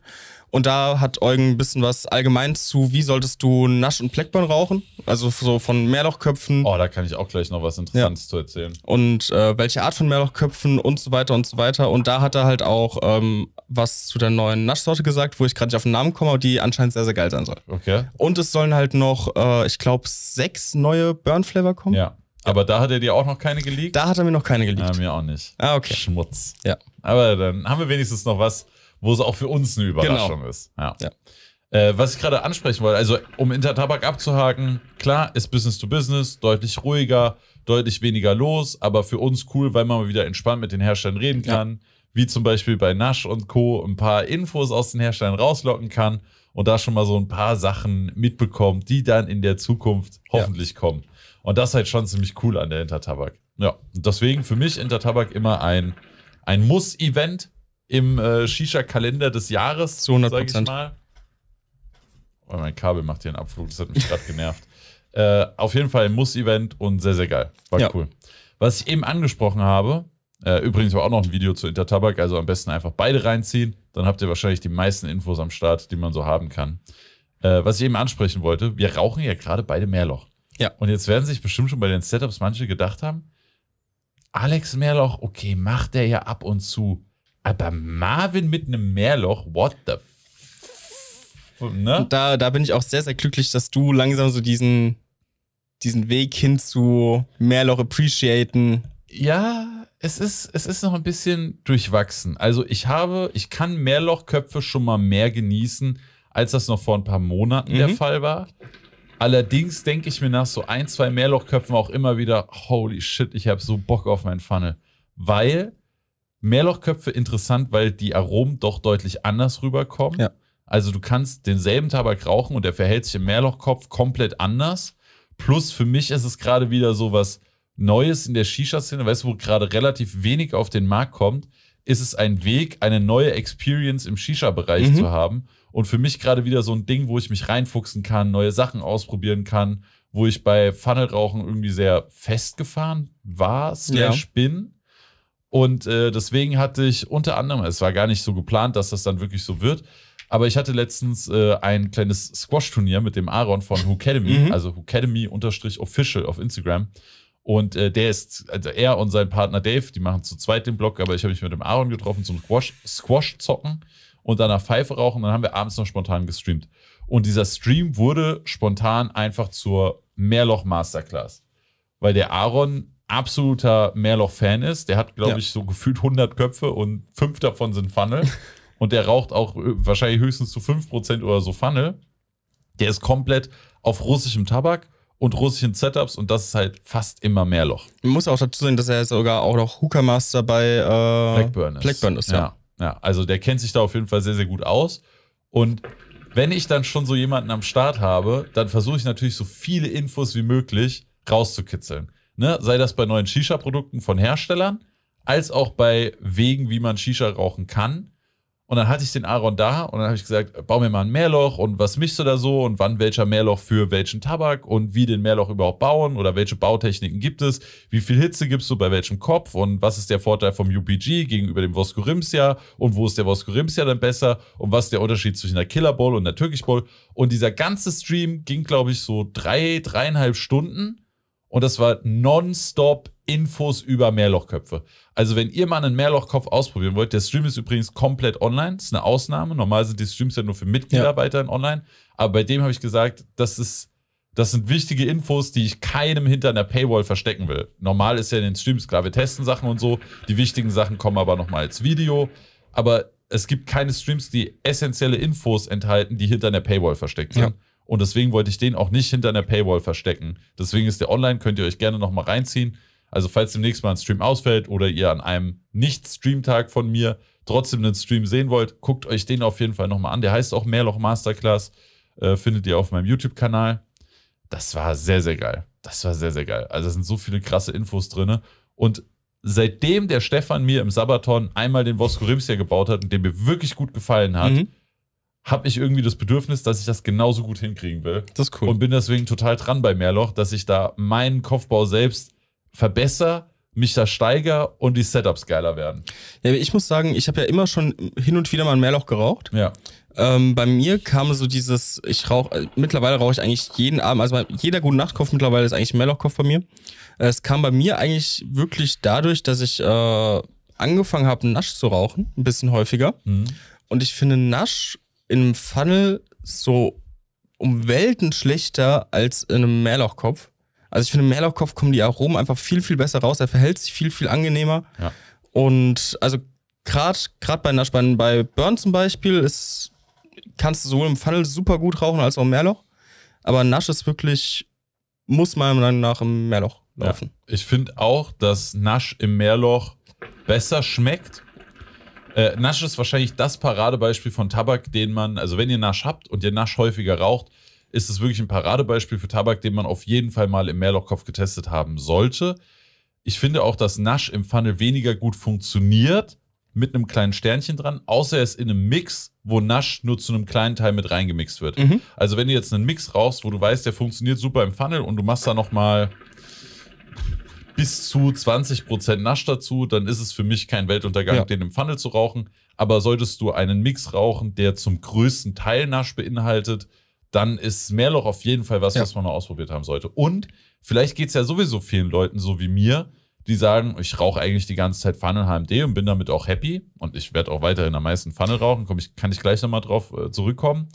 Und da hat Eugen ein bisschen was allgemein zu, wie solltest du Nasch und Blackburn rauchen? Also so von Mehrlochköpfen. Oh, da kann ich auch gleich noch was Interessantes ja. zu erzählen. Und äh, welche Art von Mehrlochköpfen und so weiter und so weiter. Und da hat er halt auch ähm, was zu der neuen Naschsorte gesagt, wo ich gerade nicht auf den Namen komme, aber die anscheinend sehr, sehr geil sein soll. Okay. Und es sollen halt noch, äh, ich glaube, sechs neue Burn-Flavor kommen. Ja. Aber da hat er dir auch noch keine geleakt? Da hat er mir noch keine geleakt. Ja, ah, mir auch nicht. Ah, okay. Schmutz. Ja. Aber dann haben wir wenigstens noch was, wo es auch für uns eine genau. Überraschung genau. ist. Ja. ja. Äh, was ich gerade ansprechen wollte, also um Intertabak abzuhaken, klar ist Business to Business deutlich ruhiger, deutlich weniger los, aber für uns cool, weil man mal wieder entspannt mit den Herstellern reden kann, ja. wie zum Beispiel bei Nash und Co. ein paar Infos aus den Herstellern rauslocken kann und da schon mal so ein paar Sachen mitbekommt, die dann in der Zukunft hoffentlich ja. kommen. Und das ist halt schon ziemlich cool an der Intertabak. Ja, deswegen für mich Intertabak immer ein, ein Muss-Event, im äh, Shisha-Kalender des Jahres, sag ich mal. Oh, mein Kabel macht hier einen Abflug, das hat mich gerade genervt. Äh, auf jeden Fall ein Muss-Event und sehr, sehr geil. War ja. cool. Was ich eben angesprochen habe, äh, übrigens war auch noch ein Video zu Intertabak, also am besten einfach beide reinziehen, dann habt ihr wahrscheinlich die meisten Infos am Start, die man so haben kann. Äh, was ich eben ansprechen wollte, wir rauchen ja gerade beide Meerloch. Ja. Und jetzt werden sich bestimmt schon bei den Setups manche gedacht haben, Alex Meerloch, okay, macht der ja ab und zu, aber Marvin mit einem Meerloch, what the f ne? Da, da bin ich auch sehr, sehr glücklich, dass du langsam so diesen, diesen Weg hin zu Meerloch appreciaten. Ja, es ist, es ist noch ein bisschen durchwachsen. Also ich habe, ich kann Meerlochköpfe schon mal mehr genießen, als das noch vor ein paar Monaten mhm. der Fall war. Allerdings denke ich mir nach so ein, zwei Meerlochköpfen auch immer wieder, holy shit, ich habe so Bock auf meinen Funnel. Weil Mehrlochköpfe interessant, weil die Aromen doch deutlich anders rüberkommen. Ja. Also du kannst denselben Tabak rauchen und der verhält sich im Mehrlochkopf komplett anders. Plus für mich ist es gerade wieder so was Neues in der Shisha-Szene, weißt du, wo gerade relativ wenig auf den Markt kommt, ist es ein Weg, eine neue Experience im Shisha-Bereich mhm. zu haben. Und für mich gerade wieder so ein Ding, wo ich mich reinfuchsen kann, neue Sachen ausprobieren kann, wo ich bei Funnelrauchen irgendwie sehr festgefahren war, slash ja. bin und äh, deswegen hatte ich unter anderem, es war gar nicht so geplant, dass das dann wirklich so wird, aber ich hatte letztens äh, ein kleines Squash-Turnier mit dem Aaron von Hoocademy, mhm. also Hoocademy-Official auf Instagram. Und äh, der ist, also er und sein Partner Dave, die machen zu zweit den Blog, aber ich habe mich mit dem Aaron getroffen zum Squash, Squash zocken und danach Pfeife rauchen. Dann haben wir abends noch spontan gestreamt. Und dieser Stream wurde spontan einfach zur Mehrloch Masterclass. Weil der Aaron absoluter Merloch-Fan ist. Der hat, glaube ja. ich, so gefühlt 100 Köpfe und fünf davon sind Funnel. und der raucht auch äh, wahrscheinlich höchstens zu 5% oder so Funnel. Der ist komplett auf russischem Tabak und russischen Setups und das ist halt fast immer Merloch. Man muss auch dazu sehen, dass er sogar auch noch Hooker Master bei äh, Blackburn ist. Blackburn ist ja. ja. ja. also der kennt sich da auf jeden Fall sehr, sehr gut aus. Und wenn ich dann schon so jemanden am Start habe, dann versuche ich natürlich so viele Infos wie möglich rauszukitzeln ne, sei das bei neuen Shisha-Produkten von Herstellern, als auch bei Wegen, wie man Shisha rauchen kann. Und dann hatte ich den Aaron da und dann habe ich gesagt, bau mir mal ein Mehrloch und was mischst du da so und wann welcher Mehrloch für welchen Tabak und wie den Mehrloch überhaupt bauen oder welche Bautechniken gibt es, wie viel Hitze gibst du bei welchem Kopf und was ist der Vorteil vom UPG gegenüber dem Voskorimsia und wo ist der Voskorimsia dann besser und was ist der Unterschied zwischen der Killer Bowl und der Türkisch Bowl. Und dieser ganze Stream ging, glaube ich, so drei, dreieinhalb Stunden und das war nonstop Infos über Mehrlochköpfe. Also wenn ihr mal einen Mehrlochkopf ausprobieren wollt, der Stream ist übrigens komplett online, ist eine Ausnahme. Normal sind die Streams ja nur für Mitglieder ja. online, aber bei dem habe ich gesagt, das ist das sind wichtige Infos, die ich keinem hinter einer Paywall verstecken will. Normal ist ja in den Streams klar, wir testen Sachen und so. Die wichtigen Sachen kommen aber nochmal als Video. Aber es gibt keine Streams, die essentielle Infos enthalten, die hinter einer Paywall versteckt sind. Ja. Und deswegen wollte ich den auch nicht hinter einer Paywall verstecken. Deswegen ist der online, könnt ihr euch gerne nochmal reinziehen. Also falls demnächst mal ein Stream ausfällt oder ihr an einem Nicht-Stream-Tag von mir trotzdem einen Stream sehen wollt, guckt euch den auf jeden Fall nochmal an. Der heißt auch Mehrloch Masterclass, äh, findet ihr auf meinem YouTube-Kanal. Das war sehr, sehr geil. Das war sehr, sehr geil. Also es sind so viele krasse Infos drin. Und seitdem der Stefan mir im Sabaton einmal den hier gebaut hat und dem mir wirklich gut gefallen hat, mhm habe ich irgendwie das Bedürfnis, dass ich das genauso gut hinkriegen will. Das ist cool. Und bin deswegen total dran bei Mehrloch, dass ich da meinen Kopfbau selbst verbessere, mich da steigere und die Setups geiler werden. Ja, ich muss sagen, ich habe ja immer schon hin und wieder mal ein Mehrloch geraucht. Ja. Ähm, bei mir kam so dieses, ich rauche, äh, mittlerweile rauche ich eigentlich jeden Abend, also jeder gute Nachtkopf mittlerweile ist eigentlich ein Mehrlochkopf bei mir. Äh, es kam bei mir eigentlich wirklich dadurch, dass ich äh, angefangen habe, Nasch zu rauchen, ein bisschen häufiger. Mhm. Und ich finde, Nasch in einem Funnel so um Welten schlechter als in einem Mehrlochkopf. Also ich finde, im Mehrlochkopf kommen die Aromen einfach viel, viel besser raus. Er verhält sich viel, viel angenehmer. Ja. Und also gerade bei Naschbeinen, bei Burn zum Beispiel, ist, kannst du sowohl im Funnel super gut rauchen als auch im Mehrloch. Aber Nasch ist wirklich, muss meiner Meinung nach im Mehrloch laufen. Ja. Ich finde auch, dass Nasch im Mehrloch besser schmeckt, äh, Nasch ist wahrscheinlich das Paradebeispiel von Tabak, den man, also wenn ihr Nasch habt und ihr Nasch häufiger raucht, ist es wirklich ein Paradebeispiel für Tabak, den man auf jeden Fall mal im Mehrlochkopf getestet haben sollte. Ich finde auch, dass Nasch im Funnel weniger gut funktioniert mit einem kleinen Sternchen dran, außer er ist in einem Mix, wo Nasch nur zu einem kleinen Teil mit reingemixt wird. Mhm. Also wenn du jetzt einen Mix rauchst, wo du weißt, der funktioniert super im Funnel und du machst da nochmal bis zu 20% Nasch dazu, dann ist es für mich kein Weltuntergang, ja. den im Funnel zu rauchen. Aber solltest du einen Mix rauchen, der zum größten Teil Nasch beinhaltet, dann ist Meerloch auf jeden Fall was, ja. was man mal ausprobiert haben sollte. Und vielleicht geht es ja sowieso vielen Leuten so wie mir, die sagen, ich rauche eigentlich die ganze Zeit Funnel HMD und bin damit auch happy. Und ich werde auch weiterhin am meisten Funnel rauchen, Komm, ich, kann ich gleich nochmal drauf äh, zurückkommen.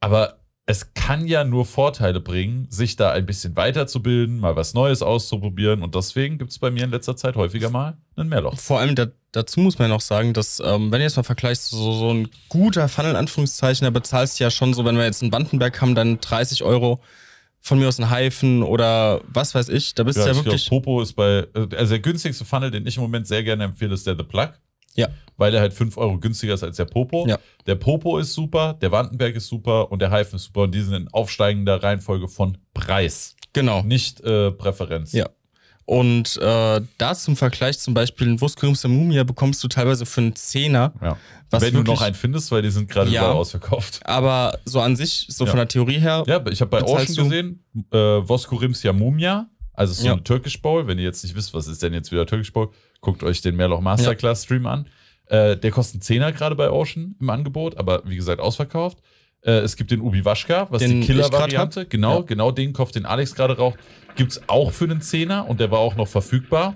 Aber es kann ja nur Vorteile bringen, sich da ein bisschen weiterzubilden, mal was Neues auszuprobieren. Und deswegen gibt es bei mir in letzter Zeit häufiger mal einen Mehrloch. Vor allem da, dazu muss man ja noch sagen, dass, ähm, wenn du jetzt mal vergleichst, so, so ein guter Funnel, in Anführungszeichen, da bezahlst du ja schon so, wenn wir jetzt einen Bandenberg haben, dann 30 Euro von mir aus einen Hyphen oder was weiß ich. Da bist ja, du ja wirklich. Glaube, Popo ist bei, äh, also der günstigste Funnel, den ich im Moment sehr gerne empfehle, ist der The Plug. Ja. Weil er halt 5 Euro günstiger ist als der Popo. Ja. Der Popo ist super, der Wandenberg ist super und der Heifen ist super. Und die sind in aufsteigender Reihenfolge von Preis. Genau. Nicht äh, Präferenz. Ja. Und äh, da zum Vergleich zum Beispiel ein Wuskrims Mumia bekommst du teilweise für einen Zehner. Ja. Wenn wirklich, du noch einen findest, weil die sind gerade ja, ausverkauft. Aber so an sich, so ja. von der Theorie her. Ja, ich habe bei Ocean gesehen, äh, Voskurims Mumia, also so ja. eine Turkish Bowl, wenn ihr jetzt nicht wisst, was ist denn jetzt wieder Türkisch Bowl, guckt euch den Merloch Masterclass Stream ja. an. Äh, der kostet 10er gerade bei Ocean im Angebot, aber wie gesagt, ausverkauft. Äh, es gibt den Ubi Waschka, was den die Killer-Variante, genau, ja. genau den Kopf, den Alex gerade raucht, gibt es auch für den Zehner und der war auch noch verfügbar.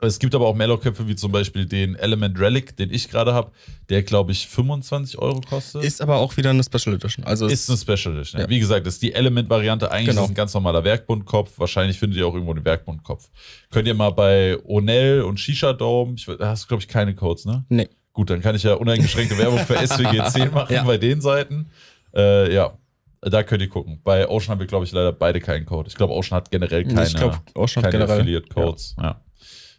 Es gibt aber auch Mellow-Köpfe, wie zum Beispiel den Element Relic, den ich gerade habe, der glaube ich 25 Euro kostet. Ist aber auch wieder eine Special Edition. Also ist eine Special Edition. Ja. Wie gesagt, ist die Element-Variante eigentlich genau. ist ein ganz normaler Werkbundkopf. Wahrscheinlich findet ihr auch irgendwo einen Werkbundkopf. Könnt ihr mal bei Onell und Shisha Dome, ich, da hast du glaube ich keine Codes, ne? Nee. Gut, dann kann ich ja uneingeschränkte Werbung für SWG10 machen ja. bei den Seiten. Äh, ja, da könnt ihr gucken. Bei Ocean haben wir, glaube ich, leider beide keinen Code. Ich glaube, Ocean hat generell keine, ich glaub, Ocean keine generell, Affiliate-Codes. Ja. ja.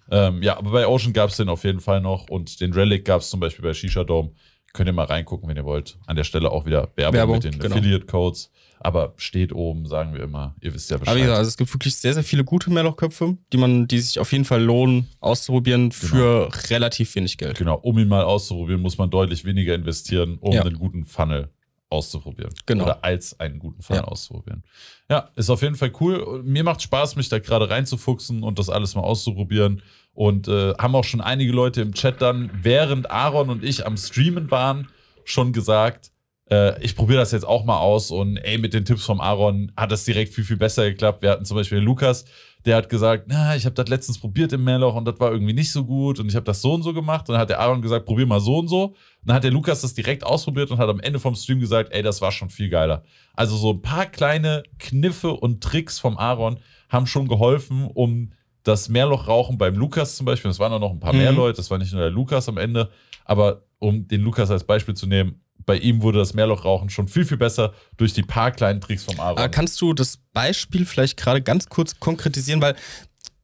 Ähm, ja, aber bei Ocean gab es den auf jeden Fall noch und den Relic gab es zum Beispiel bei Shisha Dome. Könnt ihr mal reingucken, wenn ihr wollt. An der Stelle auch wieder Werbung, Werbung mit den genau. Affiliate-Codes. Aber steht oben, sagen wir immer. Ihr wisst ja Bescheid. Aber wie gesagt, also es gibt wirklich sehr, sehr viele gute Mehrlochköpfe, die man, die sich auf jeden Fall lohnen, auszuprobieren genau. für relativ wenig Geld. Genau, um ihn mal auszuprobieren, muss man deutlich weniger investieren, um ja. einen guten Funnel auszuprobieren. Genau. Oder als einen guten Fan ja. auszuprobieren. Ja, ist auf jeden Fall cool. Mir macht Spaß, mich da gerade reinzufuchsen und das alles mal auszuprobieren. Und äh, haben auch schon einige Leute im Chat dann, während Aaron und ich am Streamen waren, schon gesagt, äh, ich probiere das jetzt auch mal aus. Und ey, mit den Tipps vom Aaron hat das direkt viel, viel besser geklappt. Wir hatten zum Beispiel Lukas, der hat gesagt, na, ich habe das letztens probiert im Mehrloch und das war irgendwie nicht so gut und ich habe das so und so gemacht. Und dann hat der Aaron gesagt, probier mal so und so. Und dann hat der Lukas das direkt ausprobiert und hat am Ende vom Stream gesagt, ey, das war schon viel geiler. Also so ein paar kleine Kniffe und Tricks vom Aaron haben schon geholfen, um das Mehrlochrauchen beim Lukas zum Beispiel, es waren auch noch ein paar mhm. mehr Leute, das war nicht nur der Lukas am Ende, aber um den Lukas als Beispiel zu nehmen, bei ihm wurde das Meerlochrauchen schon viel, viel besser durch die paar kleinen Tricks vom Aaron. Kannst du das Beispiel vielleicht gerade ganz kurz konkretisieren, weil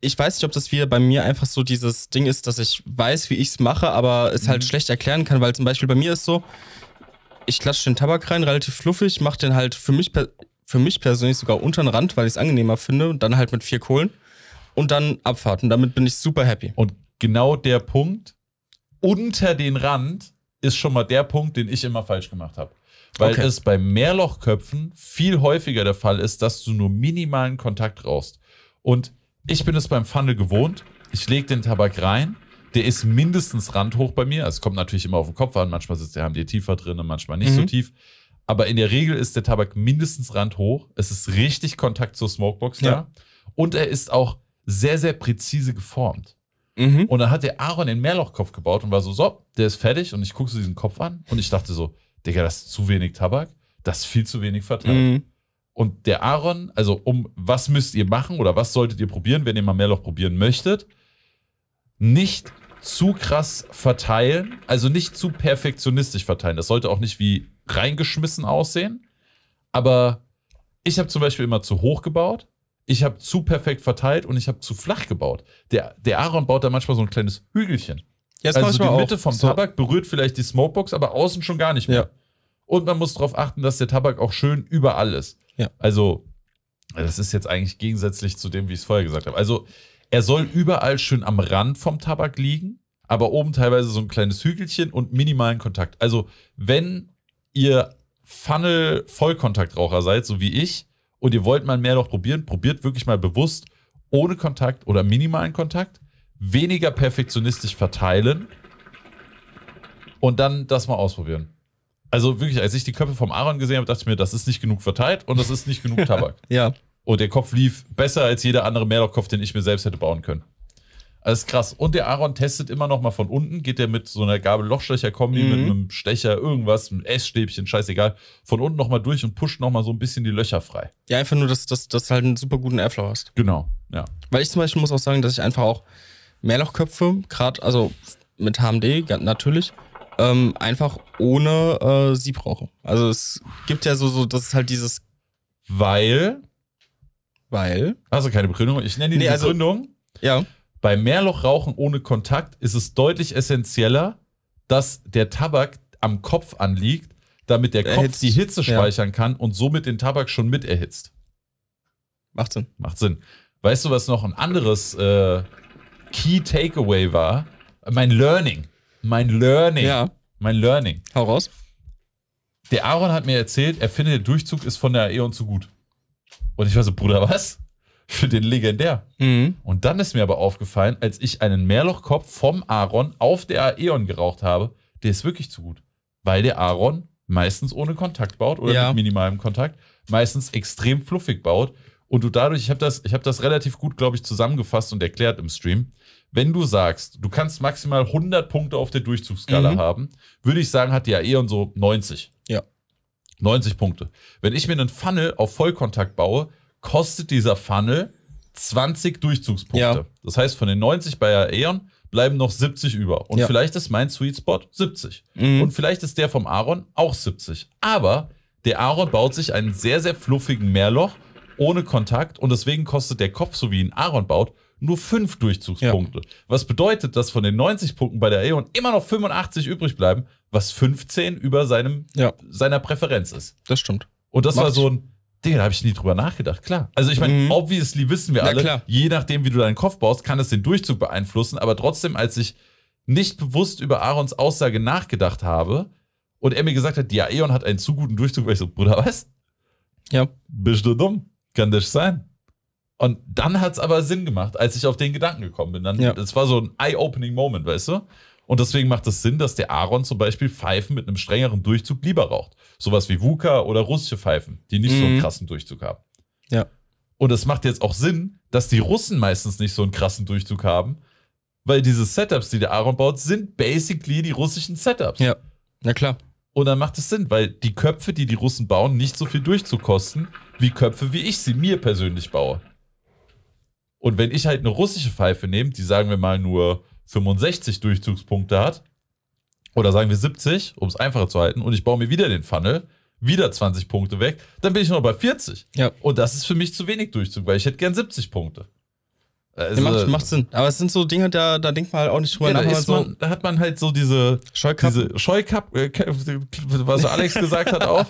ich weiß nicht, ob das wieder bei mir einfach so dieses Ding ist, dass ich weiß, wie ich es mache, aber es halt mhm. schlecht erklären kann, weil zum Beispiel bei mir ist so, ich klatsche den Tabak rein, relativ fluffig, mache den halt für mich, für mich persönlich sogar unter den Rand, weil ich es angenehmer finde und dann halt mit vier Kohlen und dann Abfahrt und damit bin ich super happy. Und genau der Punkt, unter den Rand ist schon mal der Punkt, den ich immer falsch gemacht habe. Weil okay. es bei Mehrlochköpfen viel häufiger der Fall ist, dass du nur minimalen Kontakt rauchst. Und ich bin es beim Funnel gewohnt. Ich lege den Tabak rein. Der ist mindestens randhoch bei mir. Es kommt natürlich immer auf den Kopf an. Manchmal sitzt der, haben die tiefer drin und manchmal nicht mhm. so tief. Aber in der Regel ist der Tabak mindestens randhoch. Es ist richtig Kontakt zur Smokebox ja. Und er ist auch sehr, sehr präzise geformt. Mhm. Und dann hat der Aaron den Mehrlochkopf gebaut und war so, so, der ist fertig. Und ich gucke so diesen Kopf an und ich dachte so, Digga, das ist zu wenig Tabak, das ist viel zu wenig verteilt. Mhm. Und der Aaron, also um was müsst ihr machen oder was solltet ihr probieren, wenn ihr mal Mehrloch probieren möchtet? Nicht zu krass verteilen, also nicht zu perfektionistisch verteilen. Das sollte auch nicht wie reingeschmissen aussehen. Aber ich habe zum Beispiel immer zu hoch gebaut ich habe zu perfekt verteilt und ich habe zu flach gebaut. Der, der Aaron baut da manchmal so ein kleines Hügelchen. Jetzt also die Mitte vom so. Tabak berührt vielleicht die Smokebox, aber außen schon gar nicht mehr. Ja. Und man muss darauf achten, dass der Tabak auch schön überall ist. Ja. Also, das ist jetzt eigentlich gegensätzlich zu dem, wie ich es vorher gesagt habe. Also, er soll überall schön am Rand vom Tabak liegen, aber oben teilweise so ein kleines Hügelchen und minimalen Kontakt. Also, wenn ihr Funnel-Vollkontaktraucher seid, so wie ich, und ihr wollt mal mehr noch probieren, probiert wirklich mal bewusst ohne Kontakt oder minimalen Kontakt, weniger perfektionistisch verteilen und dann das mal ausprobieren. Also wirklich, als ich die Köpfe vom Aaron gesehen habe, dachte ich mir, das ist nicht genug verteilt und das ist nicht genug Tabak. ja. Und der Kopf lief besser als jeder andere Mehrlochkopf, den ich mir selbst hätte bauen können. Alles krass. Und der Aaron testet immer noch mal von unten, geht der mit so einer Gabel Lochstecher-Kombi, mhm. mit einem Stecher, irgendwas, einem Essstäbchen, scheißegal, von unten noch mal durch und pusht noch mal so ein bisschen die Löcher frei. Ja, einfach nur, dass, dass, dass du halt einen super guten Airflow hast. Genau, ja. Weil ich zum Beispiel muss auch sagen, dass ich einfach auch Mehrlochköpfe, gerade, also mit HMD natürlich, ähm, einfach ohne äh, Sieb rauche. Also es gibt ja so, so, das ist halt dieses... Weil? Weil? Also keine Begründung. Ich nenne die nee, also, Begründung. Ja. Bei Mehrlochrauchen ohne Kontakt ist es deutlich essentieller, dass der Tabak am Kopf anliegt, damit der Erhitzt. Kopf die Hitze speichern ja. kann und somit den Tabak schon mit erhitzt. Macht Sinn. Macht Sinn. Weißt du, was noch ein anderes äh, Key Takeaway war? Mein Learning. Mein Learning. Ja. Mein Learning. Hau raus. Der Aaron hat mir erzählt, er findet, der Durchzug ist von der E.ON zu gut. Und ich war so, Bruder, was? für den legendär. Mhm. Und dann ist mir aber aufgefallen, als ich einen Mehrlochkopf vom Aaron auf der Aeon geraucht habe, der ist wirklich zu gut. Weil der Aaron meistens ohne Kontakt baut oder ja. mit minimalem Kontakt, meistens extrem fluffig baut. Und du dadurch, ich habe das, ich hab das relativ gut, glaube ich, zusammengefasst und erklärt im Stream. Wenn du sagst, du kannst maximal 100 Punkte auf der Durchzugskala mhm. haben, würde ich sagen, hat die Aeon so 90. Ja. 90 Punkte. Wenn ich mir einen Funnel auf Vollkontakt baue, kostet dieser Funnel 20 Durchzugspunkte. Ja. Das heißt, von den 90 bei Aeon bleiben noch 70 über. Und ja. vielleicht ist mein Sweet Spot 70. Mhm. Und vielleicht ist der vom Aaron auch 70. Aber der Aaron baut sich einen sehr, sehr fluffigen Meerloch ohne Kontakt und deswegen kostet der Kopf, so wie ihn Aaron baut, nur 5 Durchzugspunkte. Ja. Was bedeutet, dass von den 90 Punkten bei der Aeon immer noch 85 übrig bleiben, was 15 über seinem, ja. seiner Präferenz ist. Das stimmt. Und das Macht war so ein, Digga, da habe ich nie drüber nachgedacht, klar. Also ich meine, mhm. obviously wissen wir alle, ja, je nachdem, wie du deinen Kopf baust, kann es den Durchzug beeinflussen, aber trotzdem, als ich nicht bewusst über Aarons Aussage nachgedacht habe und er mir gesagt hat, ja, Eon hat einen zu guten Durchzug, war ich so, Bruder, was? Ja. Bist du dumm? Kann das sein? Und dann hat es aber Sinn gemacht, als ich auf den Gedanken gekommen bin. Dann, ja. Das war so ein Eye-Opening-Moment, weißt du? Und deswegen macht es Sinn, dass der Aaron zum Beispiel Pfeifen mit einem strengeren Durchzug lieber raucht. Sowas wie VUCA oder russische Pfeifen, die nicht mhm. so einen mhm. krassen Durchzug haben. Ja. Und es macht jetzt auch Sinn, dass die Russen meistens nicht so einen krassen Durchzug haben, weil diese Setups, die der Aaron baut, sind basically die russischen Setups. Ja, na klar. Und dann macht es Sinn, weil die Köpfe, die die Russen bauen, nicht so viel Durchzug kosten, wie Köpfe, wie ich sie mir persönlich baue. Und wenn ich halt eine russische Pfeife nehme, die sagen wir mal nur 65 Durchzugspunkte hat, oder sagen wir 70, um es einfacher zu halten, und ich baue mir wieder den Funnel, wieder 20 Punkte weg, dann bin ich nur bei 40. Ja. Und das ist für mich zu wenig Durchzug, weil ich hätte gern 70 Punkte. Also, ja, macht, also, macht, Sinn. Aber es sind so Dinge, da, da denkt man halt auch nicht drüber ja, nach. Da, so da hat man halt so diese Scheuklappen, diese äh, was Alex gesagt hat, auch.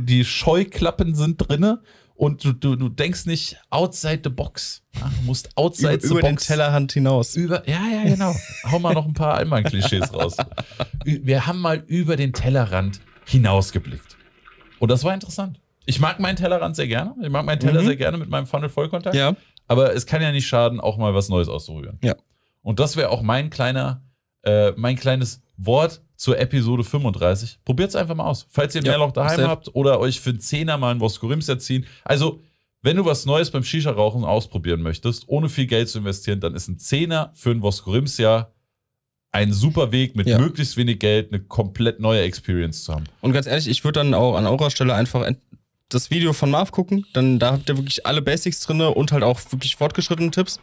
Die Scheuklappen sind drinne und du, du, du denkst nicht outside the box. Ach, du musst outside über, über den Tellerhand hinaus. Über, ja, ja, genau. Hau mal noch ein paar alman klischees raus. Wir haben mal über den Tellerrand hinausgeblickt. Und das war interessant. Ich mag meinen Tellerrand sehr gerne. Ich mag meinen Teller mhm. sehr gerne mit meinem Funnel Vollkontakt. Ja. Aber es kann ja nicht schaden, auch mal was Neues auszurühren. Ja. Und das wäre auch mein kleiner, äh, mein kleines Wort zur Episode 35. Probiert es einfach mal aus. Falls ihr ja, mehr noch daheim habt oder euch für einen Zehner mal einen Voskorims erziehen. Also, wenn du was Neues beim Shisha-Rauchen ausprobieren möchtest, ohne viel Geld zu investieren, dann ist ein Zehner für ein Voskorims ja ein super Weg, mit ja. möglichst wenig Geld eine komplett neue Experience zu haben. Und ganz ehrlich, ich würde dann auch an eurer Stelle einfach das Video von Marv gucken. Dann da habt ihr wirklich alle Basics drin und halt auch wirklich fortgeschrittene Tipps.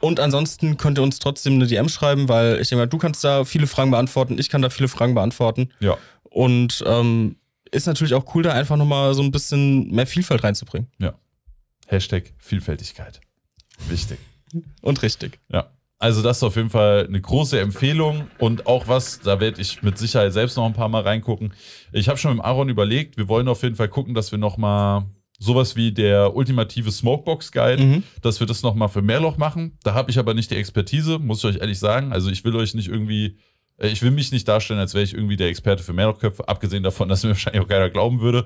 Und ansonsten könnt ihr uns trotzdem eine DM schreiben, weil ich denke mal, du kannst da viele Fragen beantworten, ich kann da viele Fragen beantworten. Ja. Und ähm, ist natürlich auch cool, da einfach nochmal so ein bisschen mehr Vielfalt reinzubringen. Ja. Hashtag Vielfältigkeit. Wichtig. Und richtig. Ja. Also das ist auf jeden Fall eine große Empfehlung und auch was, da werde ich mit Sicherheit selbst noch ein paar Mal reingucken. Ich habe schon mit Aaron überlegt, wir wollen auf jeden Fall gucken, dass wir nochmal sowas wie der ultimative Smokebox Guide, mhm. dass wir das nochmal für Mehrloch machen. Da habe ich aber nicht die Expertise, muss ich euch ehrlich sagen. Also ich will euch nicht irgendwie äh, ich will mich nicht darstellen, als wäre ich irgendwie der Experte für Mehrlochköpfe, abgesehen davon, dass mir wahrscheinlich auch keiner glauben würde.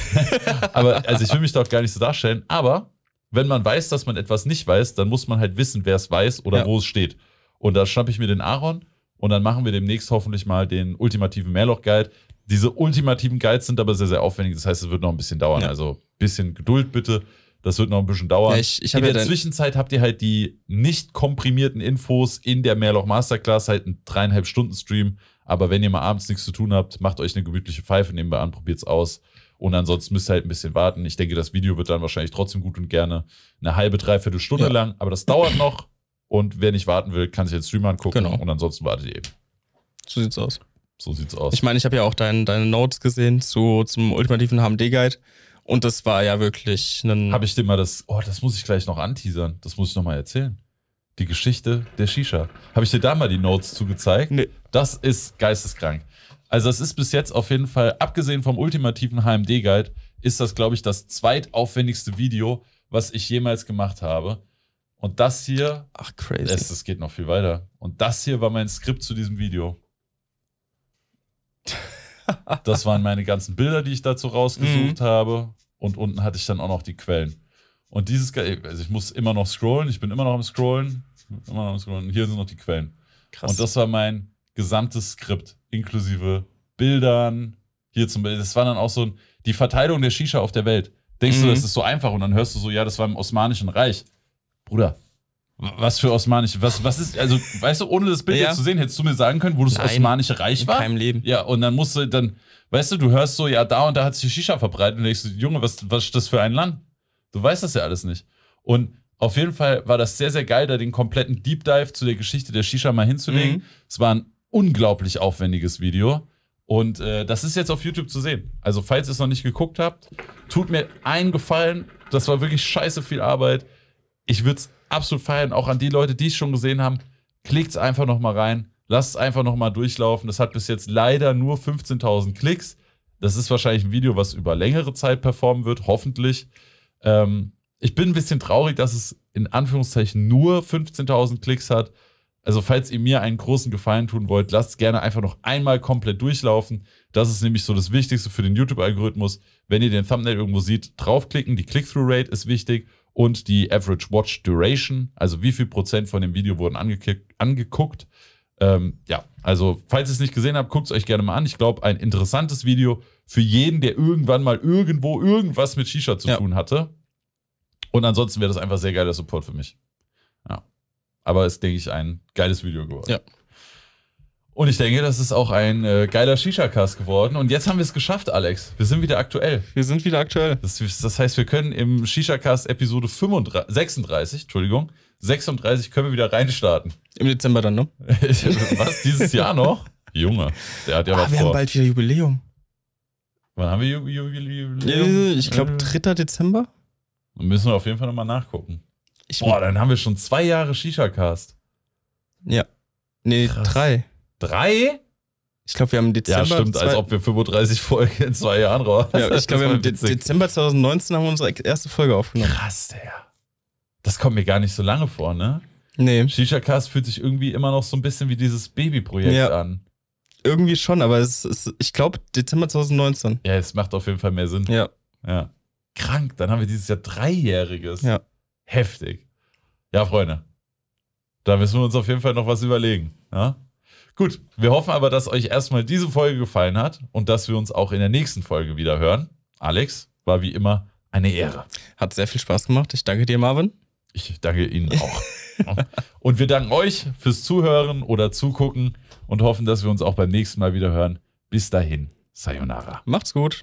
aber also ich will mich dort gar nicht so darstellen. Aber wenn man weiß, dass man etwas nicht weiß, dann muss man halt wissen, wer es weiß oder ja. wo es steht. Und da schnappe ich mir den Aaron und dann machen wir demnächst hoffentlich mal den ultimativen Mehrloch-Guide. Diese ultimativen Guides sind aber sehr, sehr aufwendig. Das heißt, es wird noch ein bisschen dauern. Ja. Also bisschen Geduld bitte. Das wird noch ein bisschen dauern. Ja, ich, ich in der ja Zwischenzeit habt ihr halt die nicht komprimierten Infos in der Mehrloch Masterclass, halt ein dreieinhalb Stunden Stream. Aber wenn ihr mal abends nichts zu tun habt, macht euch eine gemütliche Pfeife nebenbei an, probiert es aus. Und ansonsten müsst ihr halt ein bisschen warten. Ich denke, das Video wird dann wahrscheinlich trotzdem gut und gerne eine halbe, dreiviertel Stunde ja. lang. Aber das dauert noch. Und wer nicht warten will, kann sich den Stream angucken. Genau. Und ansonsten wartet ihr eben. So sieht's aus. So sieht's aus. Ich meine, ich habe ja auch dein, deine Notes gesehen zu, zum ultimativen HMD-Guide. Und das war ja wirklich ein. Habe ich dir mal das. Oh, das muss ich gleich noch anteasern. Das muss ich nochmal erzählen. Die Geschichte der Shisha. Habe ich dir da mal die Notes zugezeigt? Nee. Das ist geisteskrank. Also, es ist bis jetzt auf jeden Fall, abgesehen vom ultimativen HMD-Guide, ist das, glaube ich, das zweitaufwendigste Video, was ich jemals gemacht habe. Und das hier. Ach, crazy. Es, es geht noch viel weiter. Und das hier war mein Skript zu diesem Video das waren meine ganzen Bilder, die ich dazu rausgesucht mhm. habe. Und unten hatte ich dann auch noch die Quellen. Und dieses, also ich muss immer noch scrollen, ich bin immer noch am Scrollen, immer noch am Scrollen. Und hier sind noch die Quellen. Krass. Und das war mein gesamtes Skript, inklusive Bildern. Hier zum Beispiel, das war dann auch so ein, die Verteilung der Shisha auf der Welt. Denkst mhm. du, das ist so einfach? Und dann hörst du so, ja, das war im Osmanischen Reich. Bruder, was für osmanische, was, was ist, also, weißt du, ohne das Bild ja. jetzt zu sehen, hättest du mir sagen können, wo das Nein, osmanische Reich war? In keinem Leben. Ja, und dann musst du, dann, weißt du, du hörst so, ja, da und da hat sich Shisha verbreitet und denkst du, Junge, was, was ist das für ein Land? Du weißt das ja alles nicht. Und auf jeden Fall war das sehr, sehr geil, da den kompletten Deep Dive zu der Geschichte der Shisha mal hinzulegen. Mhm. Es war ein unglaublich aufwendiges Video. Und äh, das ist jetzt auf YouTube zu sehen. Also, falls ihr es noch nicht geguckt habt, tut mir einen Gefallen. Das war wirklich scheiße viel Arbeit. Ich würde es absolut feiern. Auch an die Leute, die es schon gesehen haben, klickt es einfach nochmal rein. Lasst es einfach nochmal durchlaufen. Das hat bis jetzt leider nur 15.000 Klicks. Das ist wahrscheinlich ein Video, was über längere Zeit performen wird, hoffentlich. Ähm, ich bin ein bisschen traurig, dass es in Anführungszeichen nur 15.000 Klicks hat. Also falls ihr mir einen großen Gefallen tun wollt, lasst es gerne einfach noch einmal komplett durchlaufen. Das ist nämlich so das Wichtigste für den YouTube-Algorithmus. Wenn ihr den Thumbnail irgendwo seht, draufklicken. Die Click-Through-Rate ist wichtig und die Average Watch Duration, also wie viel Prozent von dem Video wurden angeguckt. Ähm, ja, also falls ihr es nicht gesehen habt, guckt es euch gerne mal an. Ich glaube, ein interessantes Video für jeden, der irgendwann mal irgendwo irgendwas mit Shisha zu ja. tun hatte. Und ansonsten wäre das einfach sehr geiler Support für mich. Ja. Aber ist, denke ich, ein geiles Video geworden. Ja. Und ich denke, das ist auch ein äh, geiler Shisha-Cast geworden. Und jetzt haben wir es geschafft, Alex. Wir sind wieder aktuell. Wir sind wieder aktuell. Das, das heißt, wir können im Shisha-Cast Episode 35, 36, Entschuldigung, 36 können wir wieder reinstarten. Im Dezember dann, ne? Was, dieses Jahr noch? Junge, der hat ja ah, was wir vor. haben bald wieder Jubiläum. Wann haben wir Ju Ju Jubiläum? Ich glaube, äh. 3. Dezember. Dann müssen wir auf jeden Fall nochmal nachgucken. Ich Boah, dann haben wir schon zwei Jahre Shisha-Cast. Ja. Nee, Krass. drei. Drei? Ich glaube, wir haben Dezember. Ja, stimmt, als ob wir 35 Folgen in zwei Jahren raus. Ja, ich glaube, wir haben De Dezember 2019 haben wir unsere erste Folge aufgenommen. Krass, der. Das kommt mir gar nicht so lange vor, ne? Nee. Shisha Cast fühlt sich irgendwie immer noch so ein bisschen wie dieses Babyprojekt ja. an. Irgendwie schon, aber es ist, ich glaube, Dezember 2019. Ja, es macht auf jeden Fall mehr Sinn. Ja. Ja. Krank, dann haben wir dieses Jahr Dreijähriges. Ja. Heftig. Ja, Freunde. Da müssen wir uns auf jeden Fall noch was überlegen. Ja? Gut, wir hoffen aber, dass euch erstmal diese Folge gefallen hat und dass wir uns auch in der nächsten Folge wieder hören. Alex, war wie immer eine Ehre. Hat sehr viel Spaß gemacht. Ich danke dir, Marvin. Ich danke Ihnen auch. und wir danken euch fürs Zuhören oder Zugucken und hoffen, dass wir uns auch beim nächsten Mal wieder hören. Bis dahin, Sayonara. Macht's gut.